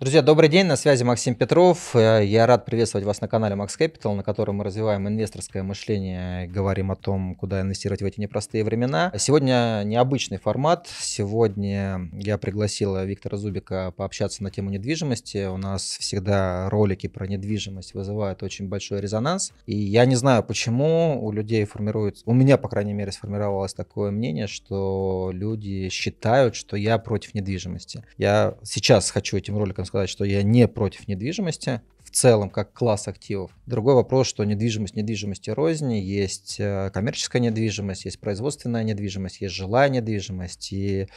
Друзья, добрый день, на связи Максим Петров. Э, я рад приветствовать вас на канале Max Capital, на котором мы развиваем инвесторское мышление, говорим о том, куда инвестировать в эти непростые времена. Сегодня необычный формат. Сегодня я пригласил Виктора Зубика пообщаться на тему недвижимости. У нас всегда ролики про недвижимость вызывают очень большой резонанс. И я не знаю, почему у людей формируется, у меня, по крайней мере, сформировалось такое мнение, что люди считают, что я против недвижимости. Я сейчас хочу этим роликом сказать, что я не против недвижимости в целом как класс активов. Другой вопрос, что недвижимость недвижимости рознь, есть э, коммерческая недвижимость, есть производственная недвижимость, есть жилая недвижимость. И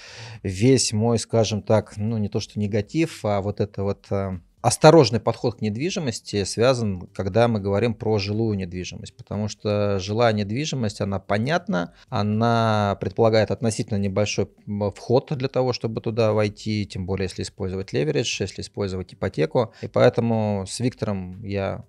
весь мой, скажем так, ну не то что негатив, а вот это вот э, осторожный подход к недвижимости связан, когда мы говорим про жилую недвижимость, потому что жилая недвижимость, она понятна, она предполагает относительно небольшой вход для того, чтобы туда войти, тем более если использовать леверидж, если использовать ипотеку. И поэтому с Виктором я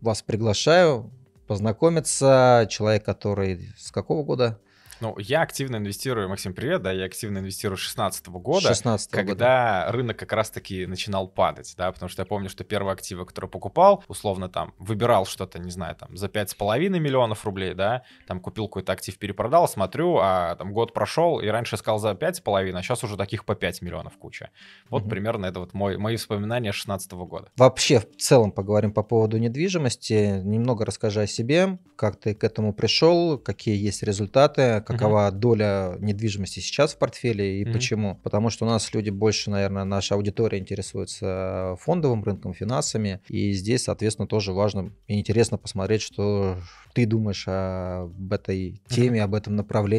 вас приглашаю познакомиться. Человек, который с какого года? Ну, я активно инвестирую, Максим, привет, да, я активно инвестирую с 16 года, 16 -го когда года. рынок как раз-таки начинал падать, да, потому что я помню, что первые активы, которые покупал, условно там выбирал что-то, не знаю, там за 5,5 миллионов рублей, да, там купил какой-то актив, перепродал, смотрю, а там год прошел, и раньше искал за 5,5, а сейчас уже таких по 5 миллионов куча. Вот угу. примерно это вот мой, мои вспоминания 16 -го года. Вообще, в целом поговорим по поводу недвижимости, немного расскажи о себе, как ты к этому пришел, какие есть результаты, какова угу. доля недвижимости сейчас в портфеле и угу. почему. Потому что у нас люди больше, наверное, наша аудитория интересуется э, фондовым рынком, финансами, и здесь, соответственно, тоже важно и интересно посмотреть, что ты думаешь об этой теме, угу. об этом направлении,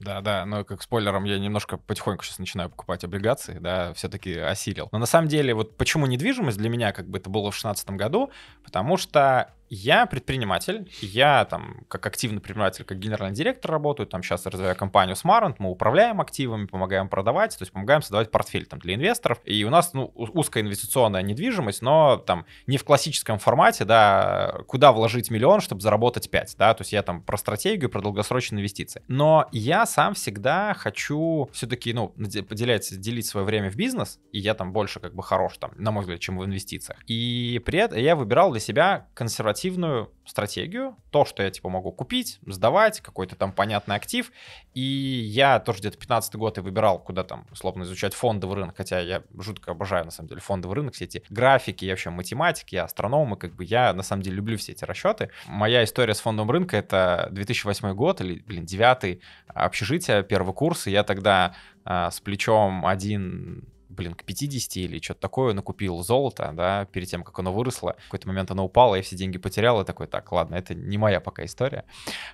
да, да, но как спойлером я немножко потихоньку сейчас начинаю покупать облигации, да, все-таки осилил. Но на самом деле, вот почему недвижимость для меня как бы это было в 2016 году, потому что я предприниматель, я там как активный предприниматель, как генеральный директор работаю, там сейчас развиваю компанию Smarant, мы управляем активами, помогаем продавать, то есть помогаем создавать портфель там для инвесторов, и у нас ну, узкая инвестиционная недвижимость, но там не в классическом формате, да, куда вложить миллион, чтобы заработать 5, да, то есть я там про стратегию, про долгосрочные инвестиции, но я сам всегда хочу все-таки, ну, поделять, делить свое время в бизнес, и я там больше как бы хорош там, на мой взгляд, чем в инвестициях, и при этом я выбирал для себя консервативный корпоративную стратегию, то, что я типа могу купить, сдавать, какой-то там понятный актив. И я тоже где-то 15 год и выбирал, куда там условно изучать фондовый рынок, хотя я жутко обожаю на самом деле фондовый рынок, все эти графики, я вообще математики я астроном, и как бы я на самом деле люблю все эти расчеты. Моя история с фондом рынка это 2008 год или, блин, 9 общежитие, первый курс, и я тогда а, с плечом один блин, к 50 или что-то такое, накупил золото, да, перед тем, как оно выросло. В какой-то момент оно упало, я все деньги потерял, и такой, так, ладно, это не моя пока история.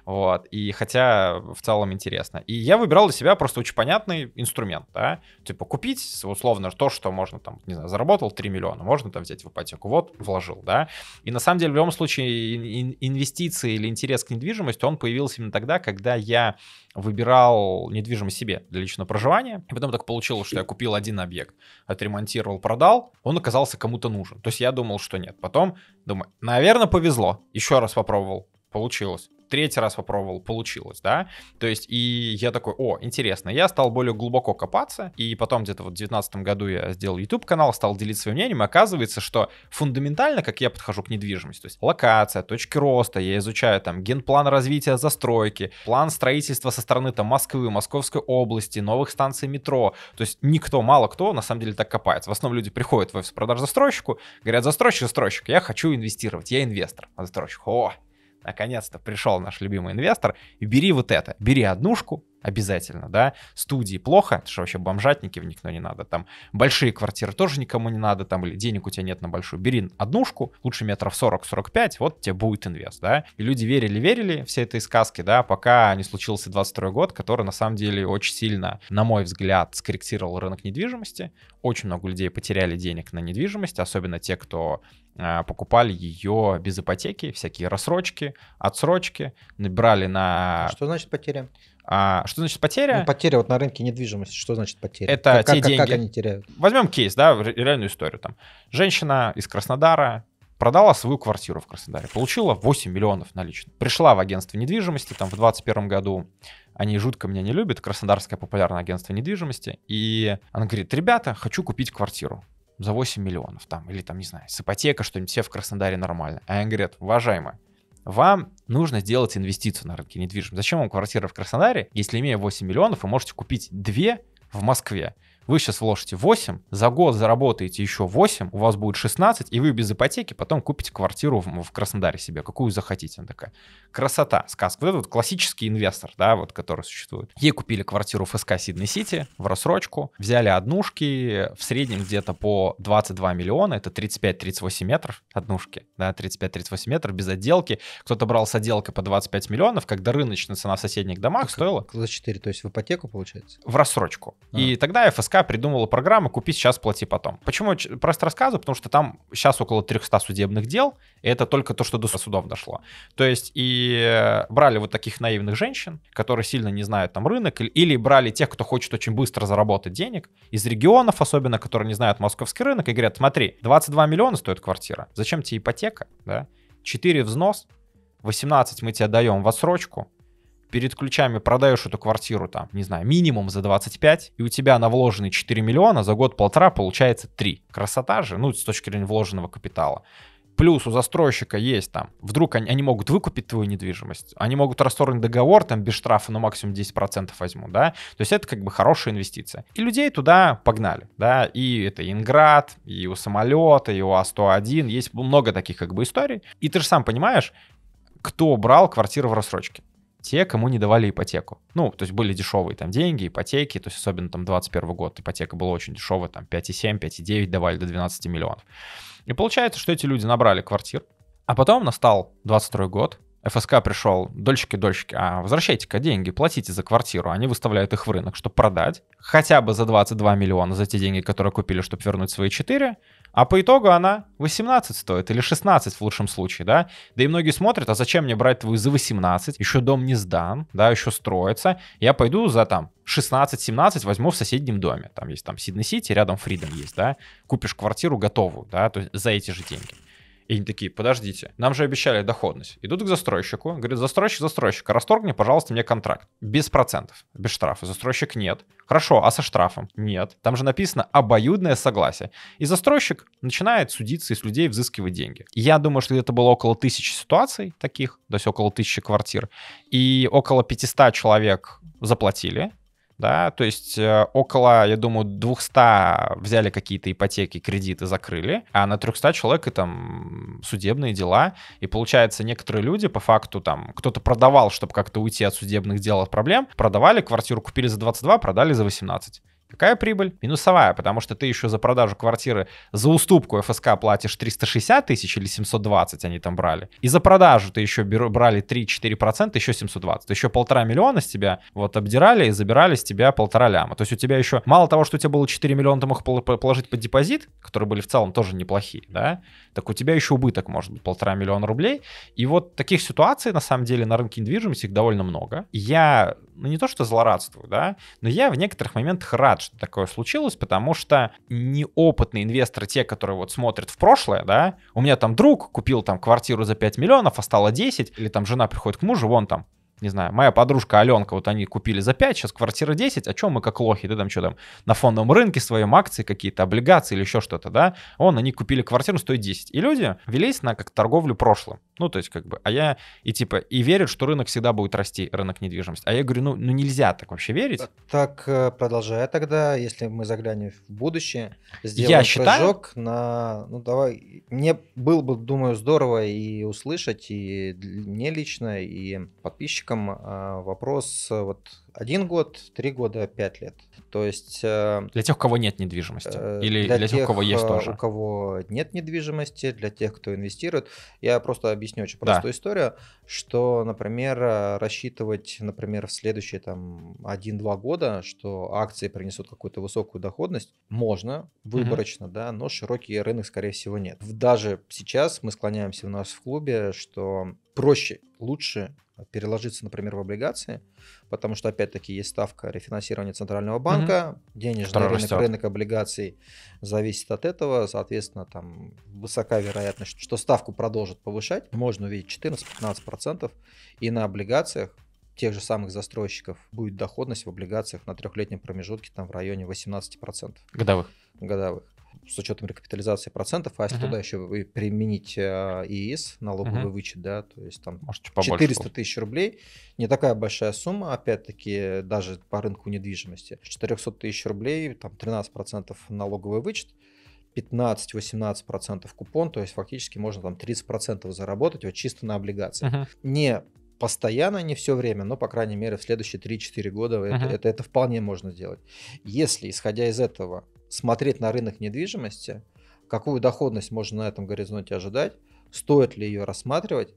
Вот, и хотя в целом интересно. И я выбирал для себя просто очень понятный инструмент, да, типа купить, условно, то, что можно там, не знаю, заработал 3 миллиона, можно там взять в ипотеку, вот, вложил, да. И на самом деле в любом случае инвестиции или интерес к недвижимости, он появился именно тогда, когда я выбирал недвижимость себе для личного проживания, и потом так получилось, что я купил один объект, отремонтировал, продал, он оказался кому-то нужен. То есть я думал, что нет. Потом думаю, наверное, повезло. Еще раз попробовал, получилось третий раз попробовал, получилось, да. То есть, и я такой, о, интересно. Я стал более глубоко копаться, и потом где-то вот в 2019 году я сделал YouTube-канал, стал делиться своим мнением, и оказывается, что фундаментально, как я подхожу к недвижимости, то есть локация, точки роста, я изучаю там генплан развития застройки, план строительства со стороны там Москвы, Московской области, новых станций метро. То есть никто, мало кто на самом деле так копается. В основном люди приходят в офис продаж застройщику, говорят, застройщик, застройщик, я хочу инвестировать, я инвестор. А застройщик, о, наконец-то пришел наш любимый инвестор, и бери вот это, бери однушку, обязательно, да. Студии плохо, это вообще бомжатники, в них никто ну, не надо. Там большие квартиры тоже никому не надо, там или денег у тебя нет на большую. Бери однушку, лучше метров 40-45, вот тебе будет инвест, да. И люди верили-верили все этой сказки, да, пока не случился 22 год, который на самом деле очень сильно, на мой взгляд, скорректировал рынок недвижимости. Очень много людей потеряли денег на недвижимость, особенно те, кто а, покупали ее без ипотеки, всякие рассрочки, отсрочки, набирали на... Что значит потеря? А, что значит потеря? Ну, потеря вот на рынке недвижимости. Что значит потеря? Это как, те как, деньги. Как они теряют? Возьмем кейс, да, реальную историю. Там женщина из Краснодара продала свою квартиру в Краснодаре, получила 8 миллионов наличных. Пришла в агентство недвижимости там в 2021 году. Они жутко меня не любят, Краснодарское популярное агентство недвижимости. И она говорит, ребята, хочу купить квартиру за 8 миллионов там, или там, не знаю, с ипотека, что-нибудь все в Краснодаре нормально. А они говорят, уважаемая, вам нужно сделать инвестицию на рынке недвижимости. Зачем вам квартира в Краснодаре, если имея 8 миллионов, вы можете купить 2 в Москве? Вы сейчас вложите 8, за год заработаете еще 8, у вас будет 16, и вы без ипотеки потом купите квартиру в, в Краснодаре себе, какую захотите. Она такая красота, сказка. Вот этот вот классический инвестор, да, вот который существует. Ей купили квартиру в СК Сидней-Сити в рассрочку, взяли однушки в среднем где-то по 22 миллиона, это 35-38 метров однушки, да, 35-38 метров без отделки. Кто-то брал с отделкой по 25 миллионов, когда рыночная цена в соседних домах так а стоила... За 4, то есть в ипотеку получается? В рассрочку. А. И тогда ФСК ФСК придумала программу «Купи сейчас, плати потом». Почему просто рассказываю? Потому что там сейчас около 300 судебных дел, и это только то, что до судов дошло. То есть и э, брали вот таких наивных женщин, которые сильно не знают там рынок, или брали тех, кто хочет очень быстро заработать денег, из регионов особенно, которые не знают московский рынок, и говорят, смотри, 22 миллиона стоит квартира, зачем тебе ипотека, да? 4 взнос, 18 мы тебе даем в отсрочку, перед ключами продаешь эту квартиру там, не знаю, минимум за 25, и у тебя на вложенные 4 миллиона за год-полтора получается 3. Красота же, ну, с точки зрения вложенного капитала. Плюс у застройщика есть там, вдруг они, они могут выкупить твою недвижимость, они могут расторгнуть договор там без штрафа, но максимум 10% возьму, да, то есть это как бы хорошая инвестиция. И людей туда погнали, да, и это Инград, и у самолета, и у А101, есть много таких как бы историй. И ты же сам понимаешь, кто брал квартиру в рассрочке те, кому не давали ипотеку. Ну, то есть были дешевые там деньги, ипотеки, то есть особенно там 21 год ипотека была очень дешевая, там 5,7, 5,9 давали до 12 миллионов. И получается, что эти люди набрали квартир, а потом настал 22 год, ФСК пришел, дольщики, дольщики, а возвращайте-ка деньги, платите за квартиру, они выставляют их в рынок, чтобы продать, хотя бы за 22 миллиона, за те деньги, которые купили, чтобы вернуть свои 4, а по итогу она 18 стоит или 16 в лучшем случае, да? Да и многие смотрят, а зачем мне брать твою за 18? Еще дом не сдан, да, еще строится. Я пойду за там 16-17 возьму в соседнем доме. Там есть там Сидней Сити, рядом Фридом есть, да? Купишь квартиру готовую, да, то есть за эти же деньги. И они такие, подождите, нам же обещали доходность. Идут к застройщику, говорят, застройщик, застройщик, расторгни, пожалуйста, мне контракт. Без процентов, без штрафа. Застройщик нет. Хорошо, а со штрафом? Нет. Там же написано обоюдное согласие. И застройщик начинает судиться и с людей взыскивать деньги. Я думаю, что это было около тысячи ситуаций таких, то есть около тысячи квартир. И около 500 человек заплатили, да, то есть э, около, я думаю, 200 взяли какие-то ипотеки, кредиты закрыли, а на 300 человек и там судебные дела, и получается некоторые люди по факту там, кто-то продавал, чтобы как-то уйти от судебных дел, от проблем, продавали квартиру, купили за 22, продали за 18. Какая прибыль? Минусовая, потому что ты еще за продажу квартиры за уступку ФСК платишь 360 тысяч или 720 они там брали. И за продажу ты еще беру, брали 3-4%, еще 720. Еще полтора миллиона с тебя вот обдирали и забирали с тебя полтора ляма. То есть у тебя еще, мало того, что у тебя было 4 миллиона, ты мог положить под депозит, которые были в целом тоже неплохие, да, так у тебя еще убыток может быть полтора миллиона рублей. И вот таких ситуаций на самом деле на рынке недвижимости их довольно много. Я ну, не то что злорадствую, да, но я в некоторых моментах рад, что такое случилось, потому что неопытные инвесторы, те, которые вот смотрят в прошлое, да, у меня там друг купил там квартиру за 5 миллионов, а стало 10, или там жена приходит к мужу, вон там не знаю, моя подружка Аленка, вот они купили за 5, сейчас квартира 10, о чем мы как лохи, да там что там, на фондовом рынке своем акции какие-то, облигации или еще что-то, да, он, они купили квартиру, стоит 10. И люди велись на как торговлю прошлым, ну, то есть как бы, а я, и типа, и верят, что рынок всегда будет расти, рынок недвижимости. А я говорю, ну, ну нельзя так вообще верить. Так, э, продолжая тогда, если мы заглянем в будущее, сделаем я считаю... прыжок на, ну, давай, мне было бы, думаю, здорово и услышать, и мне лично, и подписчикам разработчикам а, вопрос э, вот один год, три года, пять лет. То есть... Э, для тех, у кого нет недвижимости? Э, Или для, для тех, у кого есть тоже? у кого нет недвижимости, для тех, кто инвестирует. Я просто объясню очень простую да. историю, что, например, рассчитывать, например, в следующие там один-два года, что акции принесут какую-то высокую доходность, можно выборочно, угу. да, но широкий рынок, скорее всего, нет. Даже сейчас мы склоняемся у нас в клубе, что проще, лучше переложиться, например, в облигации, потому что, опять-таки, есть ставка рефинансирования Центрального банка, угу. денежный рынок, рынок облигаций зависит от этого, соответственно, там высока вероятность, что ставку продолжат повышать, можно увидеть 14-15%, и на облигациях тех же самых застройщиков будет доходность в облигациях на трехлетнем промежутке там в районе 18%. Годовых? Годовых с учетом рекапитализации процентов, а если uh-huh. туда еще и применить э, ИИС, налоговый uh-huh. вычет, да, то есть там Может, 400 тысяч рублей, не такая большая сумма, опять-таки, даже по рынку недвижимости. 400 тысяч рублей, там 13% налоговый вычет, 15-18% купон, то есть фактически можно там 30% заработать вот чисто на облигации Uh-huh. Не постоянно, не все время, но, по крайней мере, в следующие 3-4 года uh-huh. это, это, это вполне можно сделать. Если, исходя из этого, смотреть на рынок недвижимости, какую доходность можно на этом горизонте ожидать, стоит ли ее рассматривать,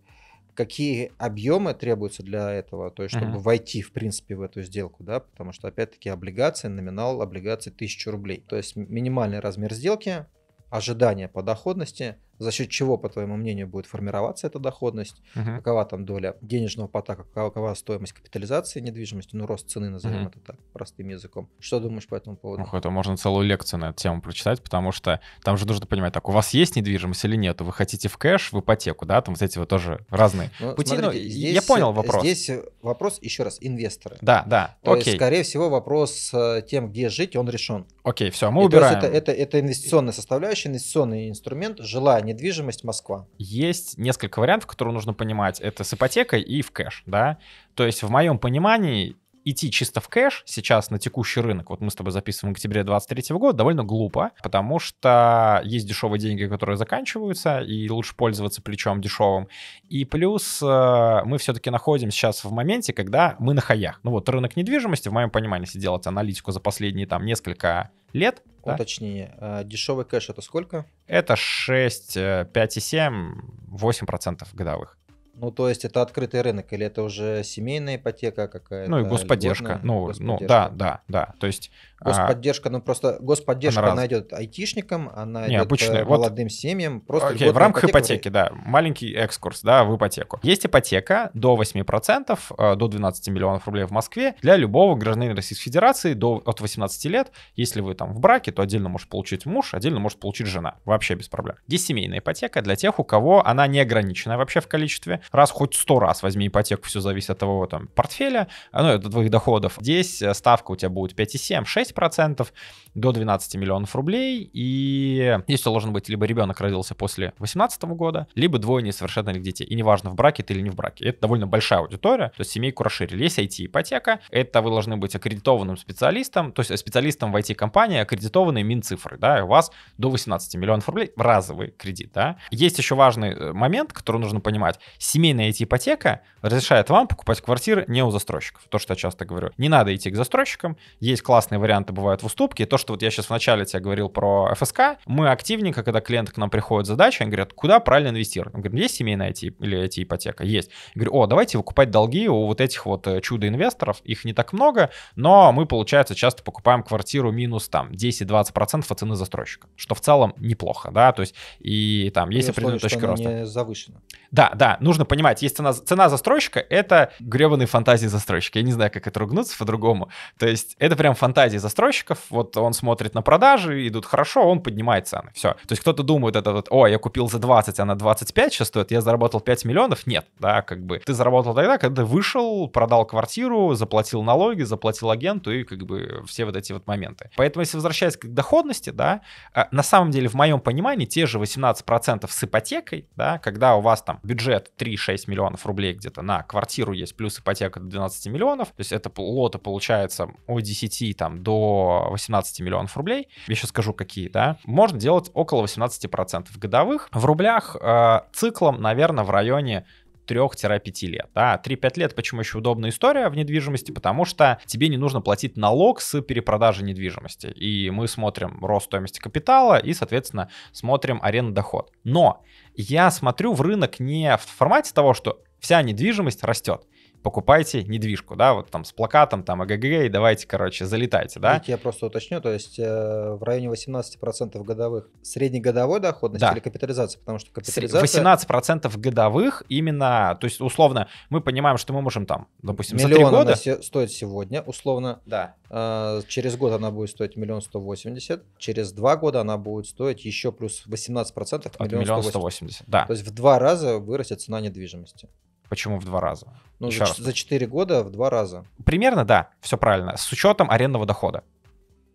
какие объемы требуются для этого, то есть чтобы uh-huh. войти, в принципе, в эту сделку, да, потому что, опять-таки, облигации, номинал облигации 1000 рублей, то есть минимальный размер сделки, ожидания по доходности – за счет чего, по твоему мнению, будет формироваться эта доходность, угу. какова там доля денежного потока, какова, стоимость капитализации недвижимости, ну, рост цены, назовем угу. это так, простым языком. Что думаешь по этому поводу? Ох, это можно целую лекцию на эту тему прочитать, потому что там же нужно понимать, так, у вас есть недвижимость или нет, вы хотите в кэш, в ипотеку, да, там вот эти вот тоже разные ну, пути. Ну, смотрите, ну, здесь, я понял вопрос. Здесь вопрос, еще раз, инвесторы. Да, да, То окей. Есть, скорее всего, вопрос э, тем, где жить, он решен. Окей, все, мы И убираем. это, это, это инвестиционная составляющая, инвестиционный инструмент, желание недвижимость Москва. Есть несколько вариантов, которые нужно понимать. Это с ипотекой и в кэш, да. То есть в моем понимании идти чисто в кэш сейчас на текущий рынок, вот мы с тобой записываем в октябре 23 года, довольно глупо, потому что есть дешевые деньги, которые заканчиваются, и лучше пользоваться плечом дешевым. И плюс э, мы все-таки находимся сейчас в моменте, когда мы на хаях. Ну вот рынок недвижимости, в моем понимании, если делать аналитику за последние там несколько лет. Уточнение. Да? Дешевый кэш это сколько? Это 6, 5,7, 8% годовых. Ну, то есть это открытый рынок, или это уже семейная ипотека какая-то? Ну, и господдержка. ну, ну господдержка. ну, да, да, да. То есть... А, господдержка, а... ну, просто господдержка она, она раз... идет айтишникам, она Не, идет обычная, э, молодым вот... семьям. Просто Окей, в рамках ипотеки, да. Маленький экскурс, да, в ипотеку. Есть ипотека до 8%, э, до 12 миллионов рублей в Москве для любого гражданина Российской Федерации до, от 18 лет. Если вы там в браке, то отдельно может получить муж, отдельно может получить жена. Вообще без проблем. Есть семейная ипотека для тех, у кого она не ограничена вообще в количестве раз хоть сто раз возьми ипотеку, все зависит от того там портфеля, а, ну, от твоих доходов. Здесь э, ставка у тебя будет 5,7-6% до 12 миллионов рублей. И здесь должен быть либо ребенок родился после 18 года, либо двое несовершеннолетних детей. И неважно, в браке ты или не в браке. Это довольно большая аудитория, то есть семейку расширили. Есть IT-ипотека, это вы должны быть аккредитованным специалистом, то есть специалистом в IT-компании, аккредитованной Минцифры, да, у вас до 18 миллионов рублей разовый кредит, да. Есть еще важный э, момент, который нужно понимать семейная эти ипотека разрешает вам покупать квартиры не у застройщиков. То, что я часто говорю. Не надо идти к застройщикам. Есть классные варианты, бывают в уступке. То, что вот я сейчас вначале тебе говорил про ФСК, мы активненько, когда клиент к нам приходят задачи, они говорят, куда правильно инвестировать? Мы говорим, есть семейная эти, или эти ипотека? Есть. Я говорю, о, давайте выкупать долги у вот этих вот э, чудо-инвесторов. Их не так много, но мы, получается, часто покупаем квартиру минус там 10-20% от цены застройщика, что в целом неплохо, да, то есть и там есть определенные точка роста. Не завышено. Да, да, нужно понимать есть цена, цена застройщика, это гребаные фантазии застройщика. Я не знаю, как это ругнуться по-другому. То есть это прям фантазии застройщиков. Вот он смотрит на продажи, идут хорошо, он поднимает цены. Все. То есть кто-то думает, это вот, о, я купил за 20, она 25 сейчас стоит, я заработал 5 миллионов. Нет, да, как бы ты заработал тогда, когда ты вышел, продал квартиру, заплатил налоги, заплатил агенту и как бы все вот эти вот моменты. Поэтому если возвращаясь к доходности, да, э, на самом деле в моем понимании те же 18% с ипотекой, да, когда у вас там бюджет 3 3-6 миллионов рублей где-то на квартиру есть, плюс ипотека до 12 миллионов, то есть это лота получается от 10 там, до 18 миллионов рублей, я сейчас скажу какие, да, можно делать около 18% годовых. В рублях э, циклом, наверное, в районе 3-5 лет. А 3-5 лет почему еще удобная история в недвижимости? Потому что тебе не нужно платить налог с перепродажи недвижимости. И мы смотрим рост стоимости капитала и, соответственно, смотрим аренду доход. Но я смотрю в рынок не в формате того, что вся недвижимость растет покупайте недвижку, да, вот там с плакатом, там, эгг, и давайте, короче, залетайте, да. Я просто уточню, то есть э, в районе 18% годовых среднегодовой доходности да. или капитализация, потому что капитализация... 18% годовых именно, то есть, условно, мы понимаем, что мы можем там, допустим, миллион за 3 года... Миллион стоит сегодня, условно. Да. Э, через год она будет стоить миллион сто восемьдесят, через два года она будет стоить еще плюс 18% к миллион сто восемьдесят. Да. То есть в два раза вырастет цена недвижимости. Почему в два раза? Ну, Еще за, раз. за 4 года в два раза. Примерно, да, все правильно. С учетом арендного дохода.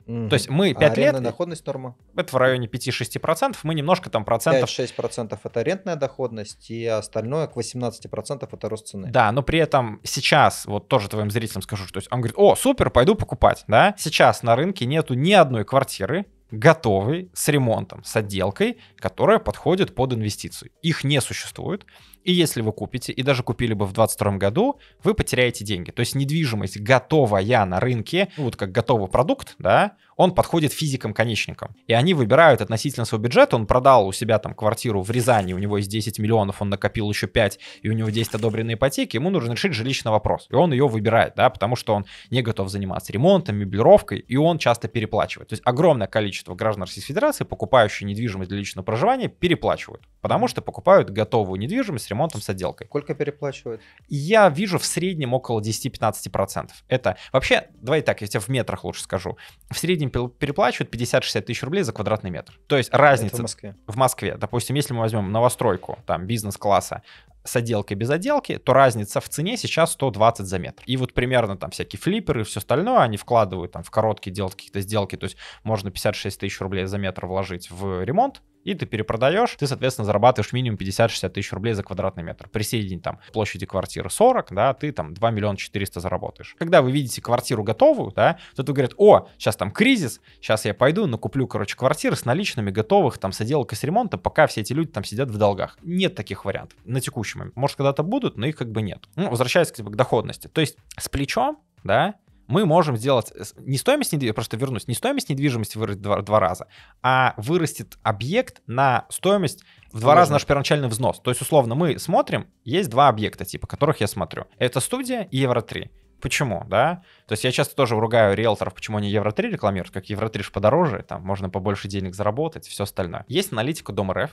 Угу. То есть мы 5 а лет... доходность норма? Это в районе 5-6%, мы немножко там процентов... 5-6% это арендная доходность, и остальное к 18% это рост цены. Да, но при этом сейчас, вот тоже твоим зрителям скажу, что он говорит, о, супер, пойду покупать, да? Сейчас на рынке нету ни одной квартиры, готовой, с ремонтом, с отделкой, которая подходит под инвестицию. Их не существует. И если вы купите, и даже купили бы в 2022 году, вы потеряете деньги. То есть недвижимость готовая на рынке, ну, вот как готовый продукт, да, он подходит физикам-конечникам. И они выбирают относительно своего бюджета. Он продал у себя там квартиру в Рязани, у него есть 10 миллионов, он накопил еще 5, и у него 10 одобренные ипотеки, ему нужно решить жилищный вопрос. И он ее выбирает, да, потому что он не готов заниматься ремонтом, меблировкой, и он часто переплачивает. То есть огромное количество граждан Российской Федерации, покупающие недвижимость для личного проживания, переплачивают, потому что покупают готовую недвижимость ремонтом, с отделкой. Сколько переплачивают? Я вижу в среднем около 10-15%. Это вообще, давай так, я тебе в метрах лучше скажу. В среднем переплачивают 50-60 тысяч рублей за квадратный метр. То есть разница... Это в Москве. В Москве. Допустим, если мы возьмем новостройку, там, бизнес-класса, с отделкой без отделки, то разница в цене сейчас 120 за метр. И вот примерно там всякие флипперы и все остальное, они вкладывают там в короткие делают какие-то сделки, то есть можно 56 тысяч рублей за метр вложить в ремонт, и ты перепродаешь, ты, соответственно, зарабатываешь минимум 50-60 тысяч рублей за квадратный метр. При сей там площади квартиры 40, да, ты там 2 миллиона 400 заработаешь. Когда вы видите квартиру готовую, да, то тут говорят, о, сейчас там кризис, сейчас я пойду, накуплю, короче, квартиры с наличными, готовых, там, с отделкой, с ремонта, пока все эти люди там сидят в долгах. Нет таких вариантов на текущий момент. Может, когда-то будут, но их как бы нет. Ну, возвращаясь, типа, к доходности. То есть с плечом, да, мы можем сделать э, не стоимость недвижимости, просто вернусь, не стоимость недвижимости вырастет два, два раза, а вырастет объект на стоимость в два раза наш первоначальный взнос. То есть, условно, мы смотрим, есть два объекта, типа, которых я смотрю. Это студия и Евро-3. Почему, да? То есть я часто тоже ругаю риэлторов, почему они Евро-3 рекламируют, как Евро-3 же подороже, там можно побольше денег заработать, все остальное. Есть аналитика Дом РФ,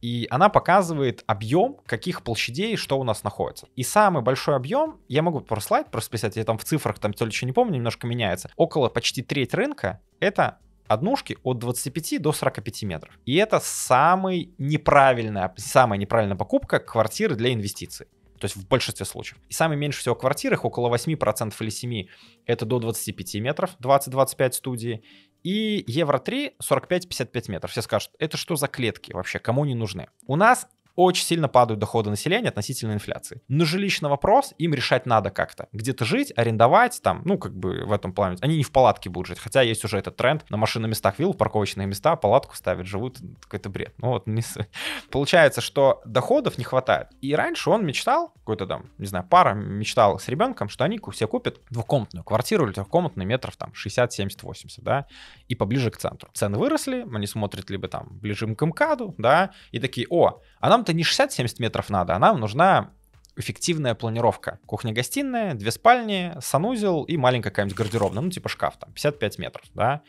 и она показывает объем, каких площадей, что у нас находится. И самый большой объем, я могу про слайд просто писать, я там в цифрах там то ли что не помню, немножко меняется. Около почти треть рынка — это однушки от 25 до 45 метров. И это самый неправильная, самая неправильная покупка квартиры для инвестиций. То есть в большинстве случаев. И самый меньше всего квартир, их около 8% или 7, это до 25 метров, 20-25 студии. И евро 3 45-55 метров. Все скажут, это что за клетки вообще, кому они нужны? У нас очень сильно падают доходы населения относительно инфляции. Но жилищный вопрос им решать надо как-то. Где-то жить, арендовать, там, ну, как бы в этом плане. Они не в палатке будут жить, хотя есть уже этот тренд. На машин местах вилл, парковочные места, палатку ставят, живут, какой-то бред. Ну вот, не... получается, что доходов не хватает. И раньше он мечтал, какой-то там, не знаю, пара мечтала с ребенком, что они все купят двухкомнатную квартиру или трехкомнатную метров там 60, 70, 80, да, и поближе к центру. Цены выросли, они смотрят либо там ближе к МКАДу, да, и такие, о, а нам нам-то не 60-70 метров надо, а нам нужна эффективная планировка. Кухня-гостиная, две спальни, санузел и маленькая какая-нибудь гардеробная, ну типа шкаф там, 55 метров, да.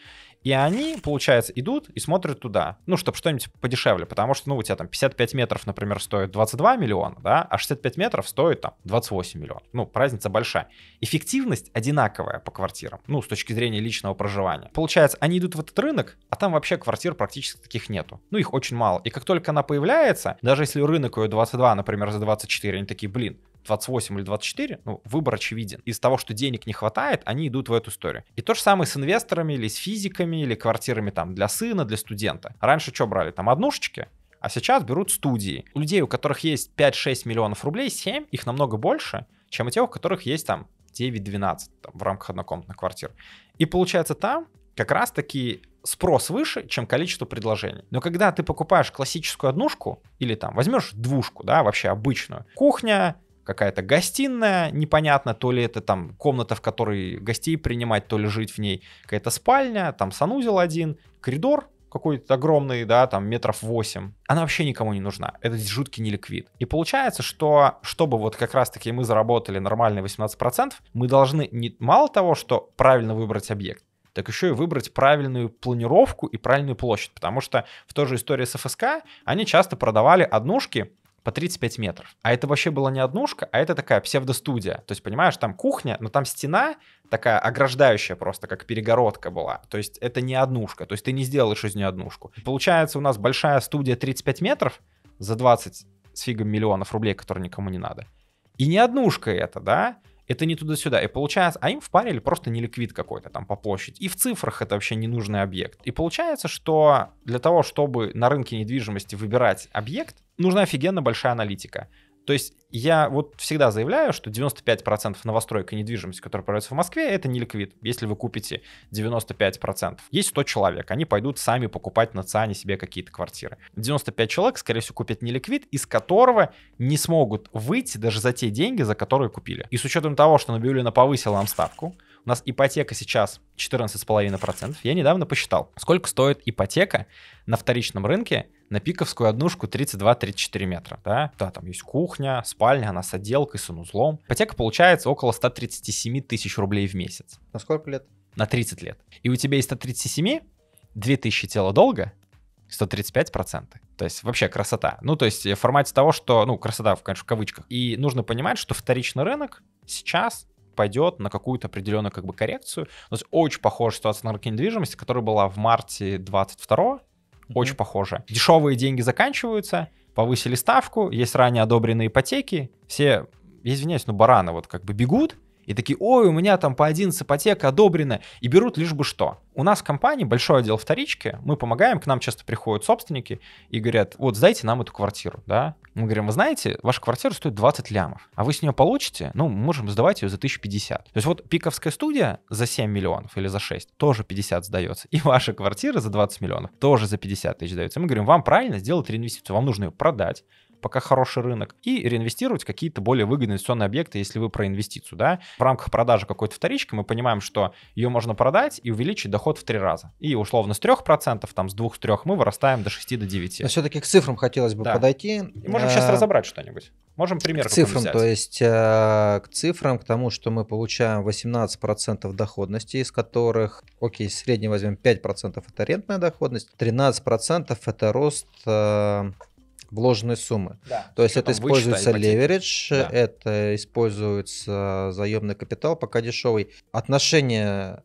И они, получается, идут и смотрят туда. Ну, чтобы что-нибудь подешевле. Потому что, ну, у тебя там 55 метров, например, стоит 22 миллиона, да, а 65 метров стоит там 28 миллионов. Ну, разница большая. Эффективность одинаковая по квартирам. Ну, с точки зрения личного проживания. Получается, они идут в этот рынок, а там вообще квартир практически таких нету. Ну, их очень мало. И как только она появляется, даже если рынок ее 22, например, за 24, они такие, блин, 28 или 24, ну, выбор очевиден. Из того, что денег не хватает, они идут в эту историю. И то же самое с инвесторами или с физиками, или квартирами там для сына, для студента. Раньше что брали? Там однушечки, а сейчас берут студии. У людей, у которых есть 5-6 миллионов рублей, 7, их намного больше, чем у тех, у которых есть там 9-12 в рамках однокомнатных квартир. И получается там как раз-таки спрос выше, чем количество предложений. Но когда ты покупаешь классическую однушку или там возьмешь двушку, да, вообще обычную, кухня, какая-то гостиная, непонятно, то ли это там комната, в которой гостей принимать, то ли жить в ней, какая-то спальня, там санузел один, коридор какой-то огромный, да, там метров 8. Она вообще никому не нужна. Это жуткий неликвид. И получается, что чтобы вот как раз-таки мы заработали нормальные 18%, мы должны не мало того, что правильно выбрать объект, так еще и выбрать правильную планировку и правильную площадь. Потому что в той же истории с ФСК они часто продавали однушки по 35 метров. А это вообще была не однушка, а это такая псевдостудия. То есть, понимаешь, там кухня, но там стена такая ограждающая просто, как перегородка была. То есть это не однушка, то есть ты не сделаешь из нее однушку. Получается у нас большая студия 35 метров за 20 с фигом миллионов рублей, которые никому не надо. И не однушка это, да? это не туда-сюда. И получается, а им впарили просто не ликвид какой-то там по площади. И в цифрах это вообще ненужный объект. И получается, что для того, чтобы на рынке недвижимости выбирать объект, нужна офигенно большая аналитика. То есть я вот всегда заявляю, что 95% новостроек и недвижимости, которые продаются в Москве, это не ликвид, если вы купите 95%. Есть 100 человек, они пойдут сами покупать на ЦАНе себе какие-то квартиры. 95 человек, скорее всего, купят не ликвид, из которого не смогут выйти даже за те деньги, за которые купили. И с учетом того, что Набиулина повысила нам ставку, у нас ипотека сейчас 14,5%. Я недавно посчитал, сколько стоит ипотека на вторичном рынке на пиковскую однушку 32-34 метра. Да? да, там есть кухня, спальня, она с отделкой, санузлом. Ипотека получается около 137 тысяч рублей в месяц. На сколько лет? На 30 лет. И у тебя из 137 2000 тела долга, 135%. То есть вообще красота. Ну, то есть в формате того, что, ну, красота, конечно, в кавычках. И нужно понимать, что вторичный рынок сейчас пойдет на какую-то определенную как бы коррекцию. То есть очень похожа ситуация на рынке недвижимости, которая была в марте 22 mm-hmm. очень похоже. Дешевые деньги заканчиваются, повысили ставку, есть ранее одобренные ипотеки, все, извиняюсь, ну бараны вот как бы бегут, и такие, ой, у меня там по 11 ипотека одобрена, и берут лишь бы что. У нас в компании большой отдел вторички, мы помогаем, к нам часто приходят собственники и говорят, вот сдайте нам эту квартиру, да. Мы говорим, вы знаете, ваша квартира стоит 20 лямов, а вы с нее получите, ну, мы можем сдавать ее за 1050. То есть вот пиковская студия за 7 миллионов или за 6 тоже 50 сдается, и ваша квартира за 20 миллионов тоже за 50 тысяч сдается. мы говорим, вам правильно сделать реинвестицию, вам нужно ее продать, пока хороший рынок, и реинвестировать какие-то более выгодные инвестиционные объекты, если вы про инвестицию, да. В рамках продажи какой-то вторички мы понимаем, что ее можно продать и увеличить доход в три раза. И условно с 3%, там с 2-3 мы вырастаем до 6 до 9. Но все-таки к цифрам хотелось бы да. подойти. И можем сейчас э, разобрать что-нибудь. Можем пример к цифрам, взять. то есть э, к цифрам, к тому, что мы получаем 18% доходности, из которых, окей, средний среднем возьмем 5% это рентная доходность, 13% это рост э, вложенной суммы. Да. То есть это используется леверидж, да. это используется заемный капитал, пока дешевый. Отношение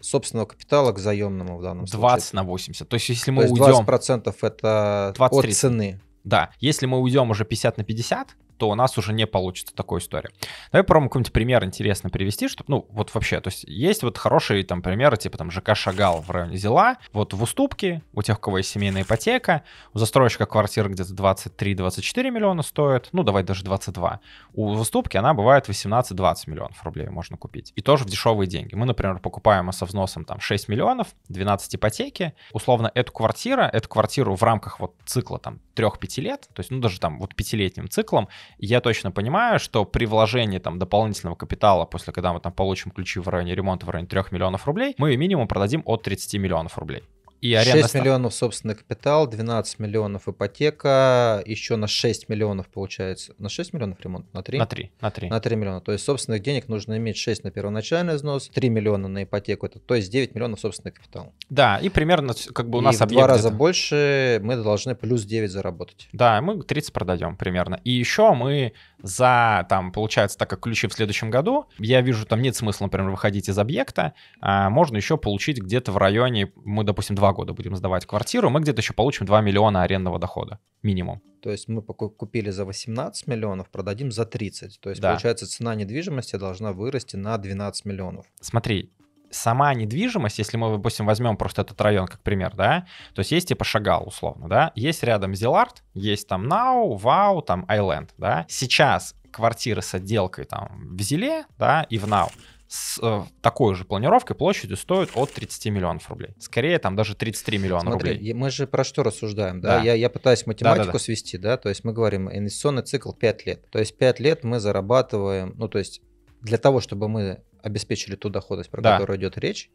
собственного капитала к заемному в данном 20 случае. 20 на 80. То есть если мы То уйдем... 20% это 20 от цены. Да, если мы уйдем уже 50 на 50, то у нас уже не получится такой истории. Давай попробуем какой-нибудь пример интересно привести, чтобы, ну, вот вообще, то есть есть вот хорошие там примеры, типа там ЖК Шагал в районе Зела, вот в уступке, у тех, у кого есть семейная ипотека, у застройщика квартира где-то 23-24 миллиона стоит, ну, давай даже 22. У уступки она бывает 18-20 миллионов рублей можно купить. И тоже в дешевые деньги. Мы, например, покупаем со взносом там 6 миллионов, 12 ипотеки, условно, эту квартиру, эту квартиру в рамках вот цикла там 3-5 лет, то есть, ну, даже там вот пятилетним циклом, я точно понимаю, что при вложении там дополнительного капитала, после когда мы там получим ключи в районе ремонта в районе 3 миллионов рублей, мы минимум продадим от 30 миллионов рублей. И аренда 6 миллионов собственный капитал, 12 миллионов ипотека, еще на 6 миллионов получается. На 6 миллионов ремонт? На 3? На 3. На 3, на 3 миллиона. То есть собственных денег нужно иметь 6 на первоначальный взнос, 3 миллиона на ипотеку, это, то есть 9 миллионов собственный капитал. Да, и примерно как бы у нас и объект... в два раза это... больше мы должны плюс 9 заработать. Да, мы 30 продадем примерно. И еще мы за, там, получается, так как ключи в следующем году, я вижу, там нет смысла, например, выходить из объекта, а можно еще получить где-то в районе, мы, допустим, два года будем сдавать квартиру, мы где-то еще получим 2 миллиона арендного дохода минимум. То есть мы купили за 18 миллионов, продадим за 30. То есть да. получается цена недвижимости должна вырасти на 12 миллионов. Смотри, сама недвижимость, если мы, допустим, возьмем просто этот район как пример, да, то есть есть типа Шагал, условно, да, есть рядом Зелард, есть там Нау, Вау, там Айленд, да. Сейчас квартиры с отделкой там в Зиле, да, и в Нау с э, такой же планировкой площадью стоит от 30 миллионов рублей. Скорее, там даже 33 миллиона Смотри, рублей. Мы же про что рассуждаем, да? да. Я, я пытаюсь математику да, да, да. свести, да? То есть мы говорим, инвестиционный цикл 5 лет. То есть 5 лет мы зарабатываем, ну то есть для того, чтобы мы обеспечили ту доходность, про да. которую идет речь,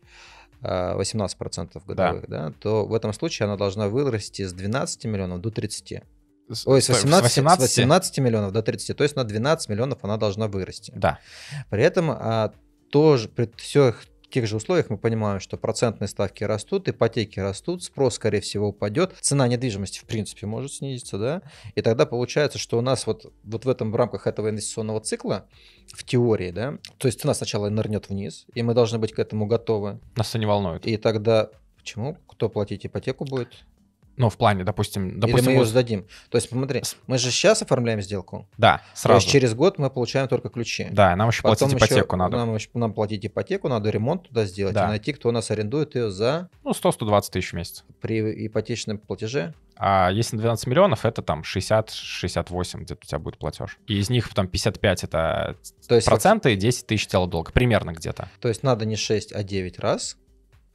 18% э, годовых, да. Да, то в этом случае она должна вырасти с 12 миллионов до 30. Ой, с 18, с 18? миллионов до 30, то есть на 12 миллионов она должна вырасти. Да. При этом а, тоже при всех тех же условиях мы понимаем, что процентные ставки растут, ипотеки растут, спрос, скорее всего, упадет, цена недвижимости, в принципе, может снизиться, да, и тогда получается, что у нас вот, вот в этом, в рамках этого инвестиционного цикла, в теории, да, то есть цена сначала нырнет вниз, и мы должны быть к этому готовы. Нас это не волнует. И тогда Почему? Кто платить ипотеку будет? Ну, в плане, допустим... допустим Или мы ее сдадим. То есть, смотри, мы же сейчас оформляем сделку. Да, сразу. То есть через год мы получаем только ключи. Да, нам еще Потом платить ипотеку еще, надо. Нам, нам платить ипотеку, надо ремонт туда сделать, да. и найти, кто у нас арендует ее за... Ну, 100-120 тысяч в месяц. При ипотечном платеже? А если на 12 миллионов, это там 60-68 где-то у тебя будет платеж. И из них там 55 это То есть, проценты, и 10 тысяч целого долга, примерно где-то. То есть надо не 6, а 9 раз,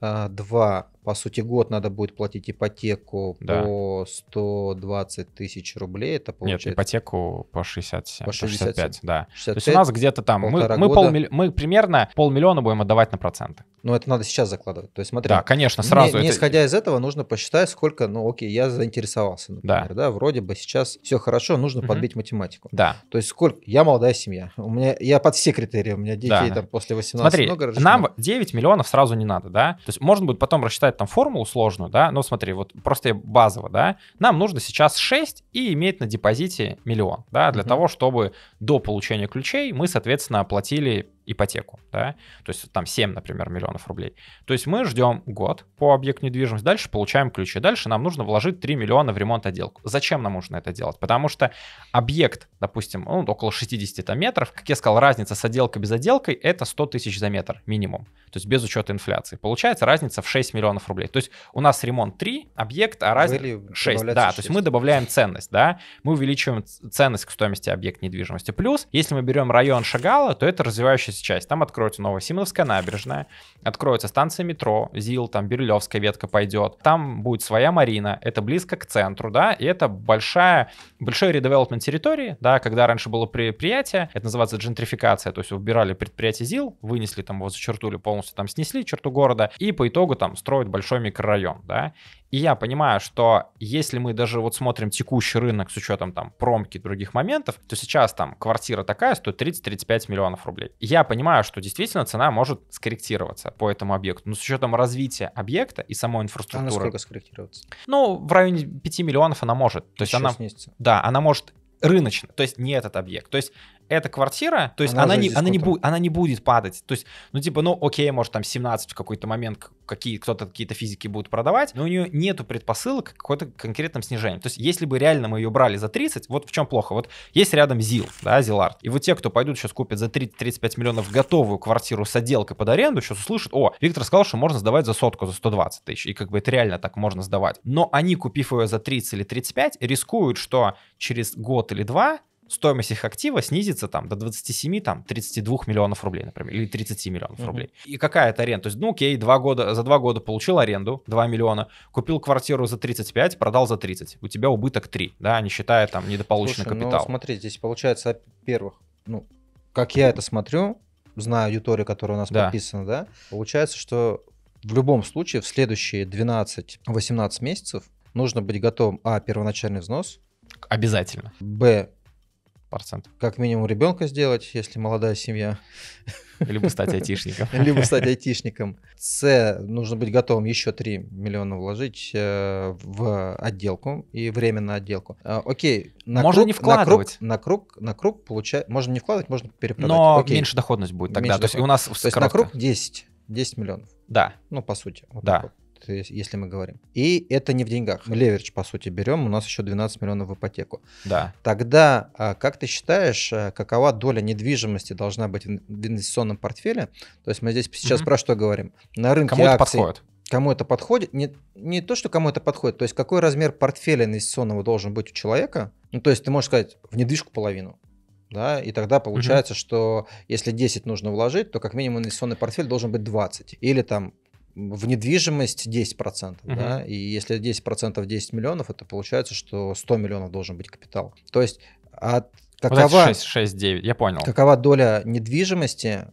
2 а, по сути, год надо будет платить ипотеку да. по 120 тысяч рублей. Это получается... Нет, ипотеку по 67. По 65, да. 65, То есть у нас где-то там... Мы, мы, полмилли... мы примерно полмиллиона будем отдавать на проценты. Но ну, это надо сейчас закладывать. То есть смотри... Да, конечно, сразу. Не, это... исходя из этого, нужно посчитать, сколько, ну окей, я заинтересовался, например. Да. да вроде бы сейчас все хорошо, нужно угу. подбить математику. Да. То есть сколько... Я молодая семья. У меня... Я под все критерии. У меня детей да. там после 18 Смотри, много нам 9 миллионов сразу не надо, да? То есть можно будет потом рассчитать писать там формулу сложную, да, но ну, смотри, вот просто базово, да, нам нужно сейчас 6 и иметь на депозите миллион, да, для угу. того, чтобы до получения ключей мы, соответственно, оплатили ипотеку, да, то есть там 7, например, миллионов рублей. То есть мы ждем год по объекту недвижимости, дальше получаем ключи, дальше нам нужно вложить 3 миллиона в ремонт отделку. Зачем нам нужно это делать? Потому что объект, допустим, ну, около 60 там, метров, как я сказал, разница с отделкой без отделкой это 100 тысяч за метр минимум, то есть без учета инфляции. Получается разница в 6 миллионов рублей. То есть у нас ремонт 3, объект, а разница 6. Да, 6. то есть мы добавляем ценность, да, мы увеличиваем ценность к стоимости объекта недвижимости. Плюс, если мы берем район Шагала, то это развивающийся часть. Там откроется новая Симоновская набережная, откроется станция метро, ЗИЛ, там Бирюлевская ветка пойдет. Там будет своя марина, это близко к центру, да, и это большая, большой редевелопмент территории, да, когда раньше было предприятие, это называется джентрификация, то есть убирали предприятие ЗИЛ, вынесли там его, зачертули полностью, там снесли черту города, и по итогу там строят большой микрорайон, да. И я понимаю, что если мы даже вот смотрим текущий рынок с учетом там промки и других моментов, то сейчас там квартира такая стоит 30-35 миллионов рублей. И я понимаю, что действительно цена может скорректироваться по этому объекту. Но с учетом развития объекта и самой а инфраструктуры... Она сколько скорректироваться? Ну, в районе 5 миллионов она может. То Еще есть она... Снизится. Да, она может рыночно, то есть не этот объект. То есть эта квартира, то есть она, она, не, она, не, бу, она не будет падать. То есть, ну типа, ну окей, может там 17 в какой-то момент какие, кто-то какие-то физики будут продавать, но у нее нету предпосылок к какой-то конкретным снижению. То есть, если бы реально мы ее брали за 30, вот в чем плохо. Вот есть рядом ЗИЛ, да, ЗИЛАРТ. И вот те, кто пойдут сейчас купят за 30-35 миллионов готовую квартиру с отделкой под аренду, сейчас услышат, о, Виктор сказал, что можно сдавать за сотку, за 120 тысяч. И как бы это реально так можно сдавать. Но они, купив ее за 30 или 35, рискуют, что через год или два стоимость их актива снизится там до 27, там 32 миллионов рублей, например, или 30 миллионов mm-hmm. рублей. И какая это аренда? То есть, ну окей, два года, за два года получил аренду 2 миллиона, купил квартиру за 35, продал за 30. У тебя убыток 3, да, не считая там недополученный Слушай, ну, капитал. Ну, смотри, здесь получается, во-первых, ну, как я это смотрю, знаю аудиторию, которая у нас да. подписана, да, получается, что в любом случае в следующие 12-18 месяцев нужно быть готовым, а, первоначальный взнос, Обязательно. Б процентов. Как минимум ребенка сделать, если молодая семья. Либо стать айтишником. Либо стать айтишником. С. Нужно быть готовым еще 3 миллиона вложить э, в отделку и время на отделку. А, окей. На можно круг, не вкладывать. На круг, на круг, на круг получать. Можно не вкладывать, можно перепродать. Но Окей. меньше доходность будет тогда. Меньше то есть у нас То есть на круг 10. 10 миллионов. Да. Ну, по сути. Вот да. Такой если мы говорим. И это не в деньгах. Мы леверидж, по сути, берем, у нас еще 12 миллионов в ипотеку. Да. Тогда, а, как ты считаешь, а, какова доля недвижимости должна быть в инвестиционном портфеле? То есть мы здесь сейчас mm про что говорим? На рынке Кому акций... это подходит? кому это подходит, не, не то, что кому это подходит, то есть какой размер портфеля инвестиционного должен быть у человека. Ну, то есть ты можешь сказать, в недвижку половину, да, и тогда получается, угу. что если 10 нужно вложить, то как минимум инвестиционный портфель должен быть 20, или там в недвижимость 10%, угу. да, и если 10% 10 миллионов, это получается, что 100 миллионов должен быть капитал. То есть а от какова... Вот 6, 6, 9, я понял. Какова доля недвижимости